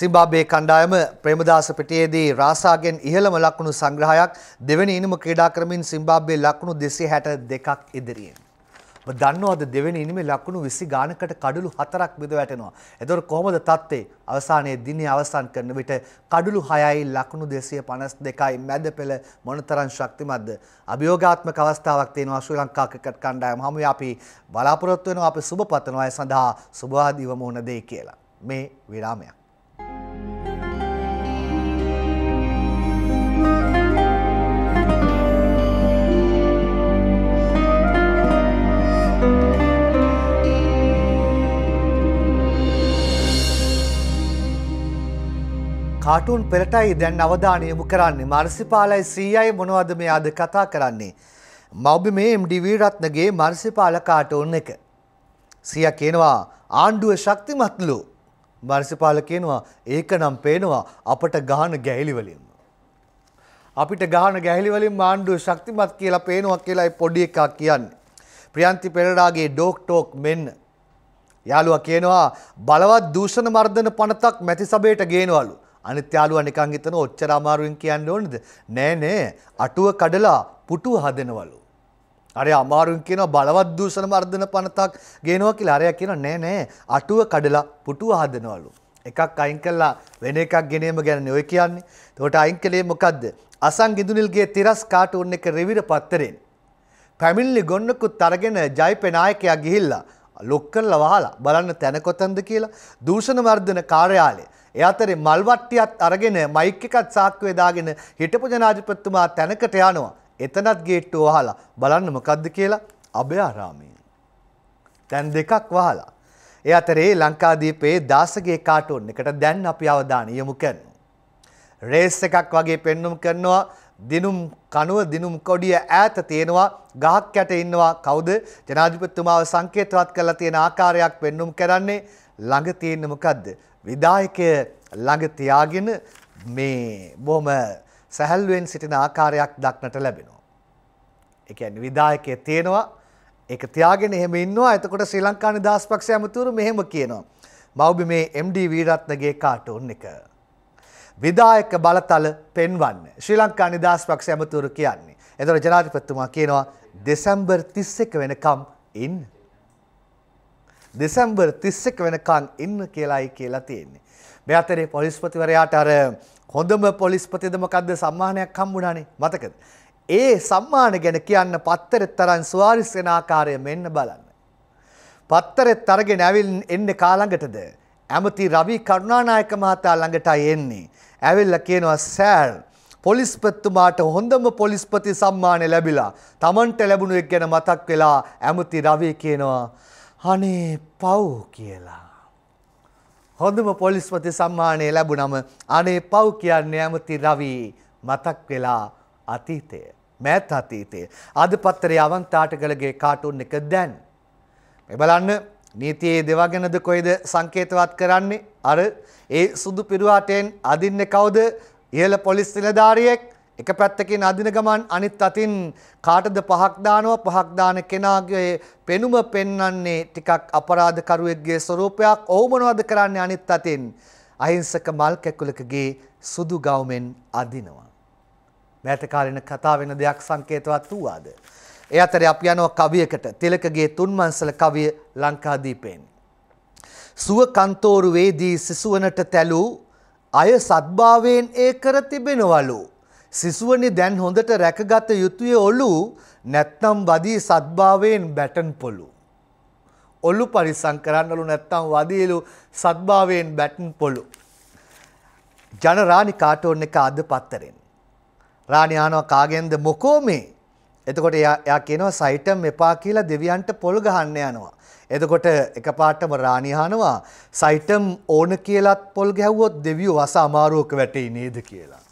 සිම්බාබේ කණ්ඩායම ප්‍රේමදාස පිටියේදී රාසාගෙන් ඉහළම ලකුණු සංග්‍රහයක් දෙවැනි ඉනිම ක්‍රීඩා කරමින් සිම්බාබ්වේ ලකුණු 262ක් ඉදිරියෙන්. ඔබ දන්නවද දෙවැනි ඉනිමේ ලකුණු 20 ගානකට කඩලු 4ක් බිඳ වැටෙනවා. එතකොට කොහොමද තත්ත්වේ? අවසානයේ දිනේ අවසන් කරන විට කඩලු 6යි ලකුණු 252යි මැදපෙළ මොනතරම් ශක්තිමත්ද? අභියෝගාත්මක අවස්ථාවක් තියෙනවා ශ්‍රී ලංකා ක්‍රිකට් කණ්ඩායම. හැමෝම අපි බලාපොරොත්තු වෙනවා අපි සුබ පතනවා ඒ සඳහා සුභවාදීව මුහුණ දෙයි කියලා. මේ විරාමයක්. කාටුන් පෙරටයි දැන් අවධානය යොමු කරන්නේ මර්සිපාලයි සීයයි මොනවද මේ අද කතා කරන්නේ. මවබි මේ MDV රත්නගේ මර්සිපාල කාටුන් එක. සිය කියනවා ආණ්ඩුව ශක්තිමත්ලු මර්සිපාල කියනවා ඒක නම් පේනවා අපට ගහන ගැහිලිවලින්. අපිට ගහන ගැහිලිවලින් ආණ්ඩුව ශක්තිමත් කියලා පේනවා කියලායි පොඩි එකක් කියන්නේ. ප්‍රියන්ති පෙරඩාගේ ඩෝක් ටෝක් මෙන්න. යාළුවා කියනවා බලවත් දූෂණ මර්ධන පනතක් මැති සබේට ගේනවලු. අනිත් යාළුවා නිකන් හිතන ඔච්චර අමාරුවෙන් කියන්න ඕනේද? නෑ නෑ අටුව කඩලා පුටුව හදනවලු. අරය අමාරුවෙන් කියනවා බලවත් දූෂණ මර්ධන පනතක් ගේනවා කියලා. අරයා කියනවා නෑ නෑ අටුව කඩලා පුටුව හදනවලු. එකක් අයින් කළා වෙන එකක් ගෙනීම ගැනනේ ඔය කියන්නේ. එතකොට අයින් කළේ මොකද්ද? අසංගිඳුනිල්ගේ තිරස් කාටුන් එක රෙවිර පත්තරෙන්. පැමිණිලි ගොන්නකුත් අරගෙන ජයිපේ නායකයා ගිහිල්ලා ලොක් කරලා වහලා බලන්න තැන කොතනද කියලා දූෂණ මර්ධන කාර්යාලය ඒ අතරේ මල්වට්ටියත් අරගෙන මයික් එකත් සාක්කුවේ දාගෙන හිටපු ජනාධිපතිතුමා තැනකට යනවා. එතනත් ගේට්ටුව වහලා බලන්න මොකද්ද කියලා අභයාරාමයේ. තැන් දෙකක් වහලා. ඒ අතරේ ලංකාදීපයේ දාසගේ කාටුන් එකට දැන් අපි අවධානය යොමු කරනවා. රේස් එකක් වගේ පෙන්눔 කරනවා දිනුම් කනුව දිනුම් කොඩිය ඈත තියෙනවා ගහක් යට ඉන්නවා කවුද ජනාධිපතිතුමාව සංකේතවත් කරලා තියෙන ආකාරයක් පෙන්눔 කරන්නේ ළඟ තියෙන්නේ මොකද්ද විදායකය ළඟ තියාගෙන මේ බොහොම සැහැල්ලුවෙන් සිටින ආකාරයක් දක්නට ලැබෙනවා. ඒ කියන්නේ විදායකය තියෙනවා ඒක තියාගෙන එහෙම ඉන්නවා. එතකොට ශ්‍රී ලංකා නිදහස් පක්ෂය අමතුරු මෙහෙම කියනවා. මව්බිමේ MD වීරත්නගේ කාටුන් එක. විදායක බලතල පෙන්වන්න. ශ්‍රී ලංකා නිදහස් පක්ෂය අමතුරු කියන්නේ. එතකොට ජනාධිපතිතුමා කියනවා දෙසැම්බර් 31 වෙනකම් ඉන්න. දෙසැම්බර් 31 වෙනකන් ඉන්න කියලායි කියලා තියෙන්නේ. මේ අතරේ පොලිස්පතිවරයාට අර හොඳම පොලිස්පතිද මොකද්ද සම්මානයක් හම්බුණානේ මතකද? ඒ සම්මාන ගැන කියන්න පත්තරේ තරම් සුවාරිස් වෙන ආකාරය මෙන්න බලන්න. පත්තරේ තරගෙන ඇවිල් එන්නේ කාලඟටද? ඇමති රවි කරුණානායක මහතා ළඟටයි එන්නේ. ඇවිල්ලා කියනවා සෑර් පොලිස්පතිතුමාට හොඳම පොලිස්පති සම්මානය ලැබිලා. Tamanට ලැබුණු එක ගැන මතක් වෙලා ඇමති රවි කියනවා අනේ පව් කියලා. හොඳම පොලිස්පති සම්මානය ලැබුණම අනේ පව් කියන්නේ ඇමති රවී මතක් වෙලා අතීතය මෑත් අතීතය. අද පත්තරේ අවන්තාට කළගේ කාටුන් එක දැන්. මෙබලන්න නීතියේ දෙවගෙනද කොයිද සංකේතවත් කරන්නේ අර ඒ සුදු පිරුවාටයෙන් අදින්න කවුද ඉහළ පොලිස් නිලධාරියෙක් එක පැත්තකින් අදින ගමන් අනිත් අතින් කාටද පහක් දානවා පහක් දාන කෙනාගේ පෙනුම පෙන්වන්නේ ටිකක් අපරාධකරුවෙක්ගේ ස්වරූපයක් ඔහු මොනවද කරන්නේ අනිත් අතින් අහිංසක මල් කැකුලකගේ සුදු ගවුමෙන් අදිනවා මෑත කාලින කතා වෙන දෙයක් සංකේතවත් වූවාද ඒ අතරේ අපි යනවා කවියකට තිලකගේ තුන්මංසල කවිය ලංකාදීපයෙන් සුව කන්තෝරුවේදී සිසුවනට තැලූ අය සත්භාවයෙන් ඒ කර තිබෙනවලු සිසුවනි දැන් හොඳට රැකගත යුතුය ඔලු නැත්නම් වදී සත්භාවයෙන් බැටන් පොළු. ඔලු පරිසං කරන්නලු නැත්නම් වදීලු සත්භාවයෙන් බැටන් පොළු. ජන රාණි කාටෝන් එක අද පත්තරෙන්. රාණි ආනවා කාගෙන්ද මොකෝ මේ? එතකොට එයා කියනවා සයිටම් එපා කියලා දෙවියන්ට පොල් ගහන්න යනවා. එතකොට එකපාරටම රාණි ආනවා සයිටම් ඕන කියලාත් පොල් ගැහුවොත් දෙවියෝ වස අමාරුවක වැටෙයි නේද කියලා.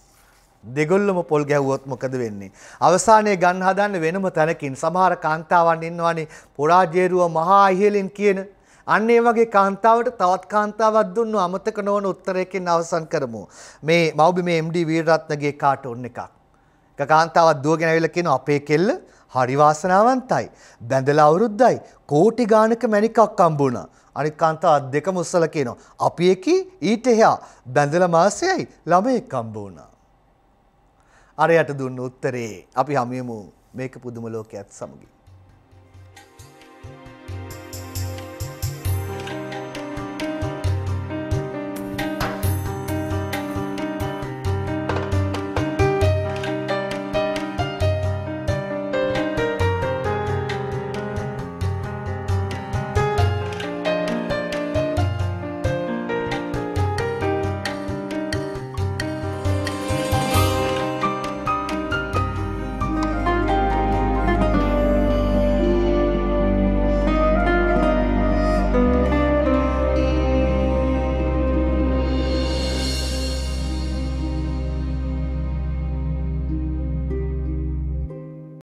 දෙගොල්ලම පොල් ගැහුවොත් මොකද වෙන්නේ අවසානයේ ගන්න හදන්නේ වෙනම තැනකින් සමහර කාන්තාවන් ඉන්නවනේ පොරාජේරුව මහා ඉහළින් කියන අන්න ඒ වගේ කාන්තාවට තවත් කාන්තාවක් දුන්නු අමතක නොවන උත්තරයකින් අවසන් කරමු මේ මව්බිමේ MD වීරරත්නගේ කාටුන් එකක් එක කාන්තාවක් දුවගෙන ඇවිල්ලා කියන අපේ කෙල්ල හරි වාසනාවන්තයි බැඳලා අවුරුද්දයි කෝටි ගානක මණිකක් හම්බ වුණා අනිත් කාන්තාව දෙකම උස්සලා කියනවා අපි එකී ඊට එහා බැඳලා මාසෙයි ළමයෙක් හම්බ වුණා අරයට දුන්න උත්තරේ අපි හමුයමු මේක පුදුම ලෝකයක් සමගින්.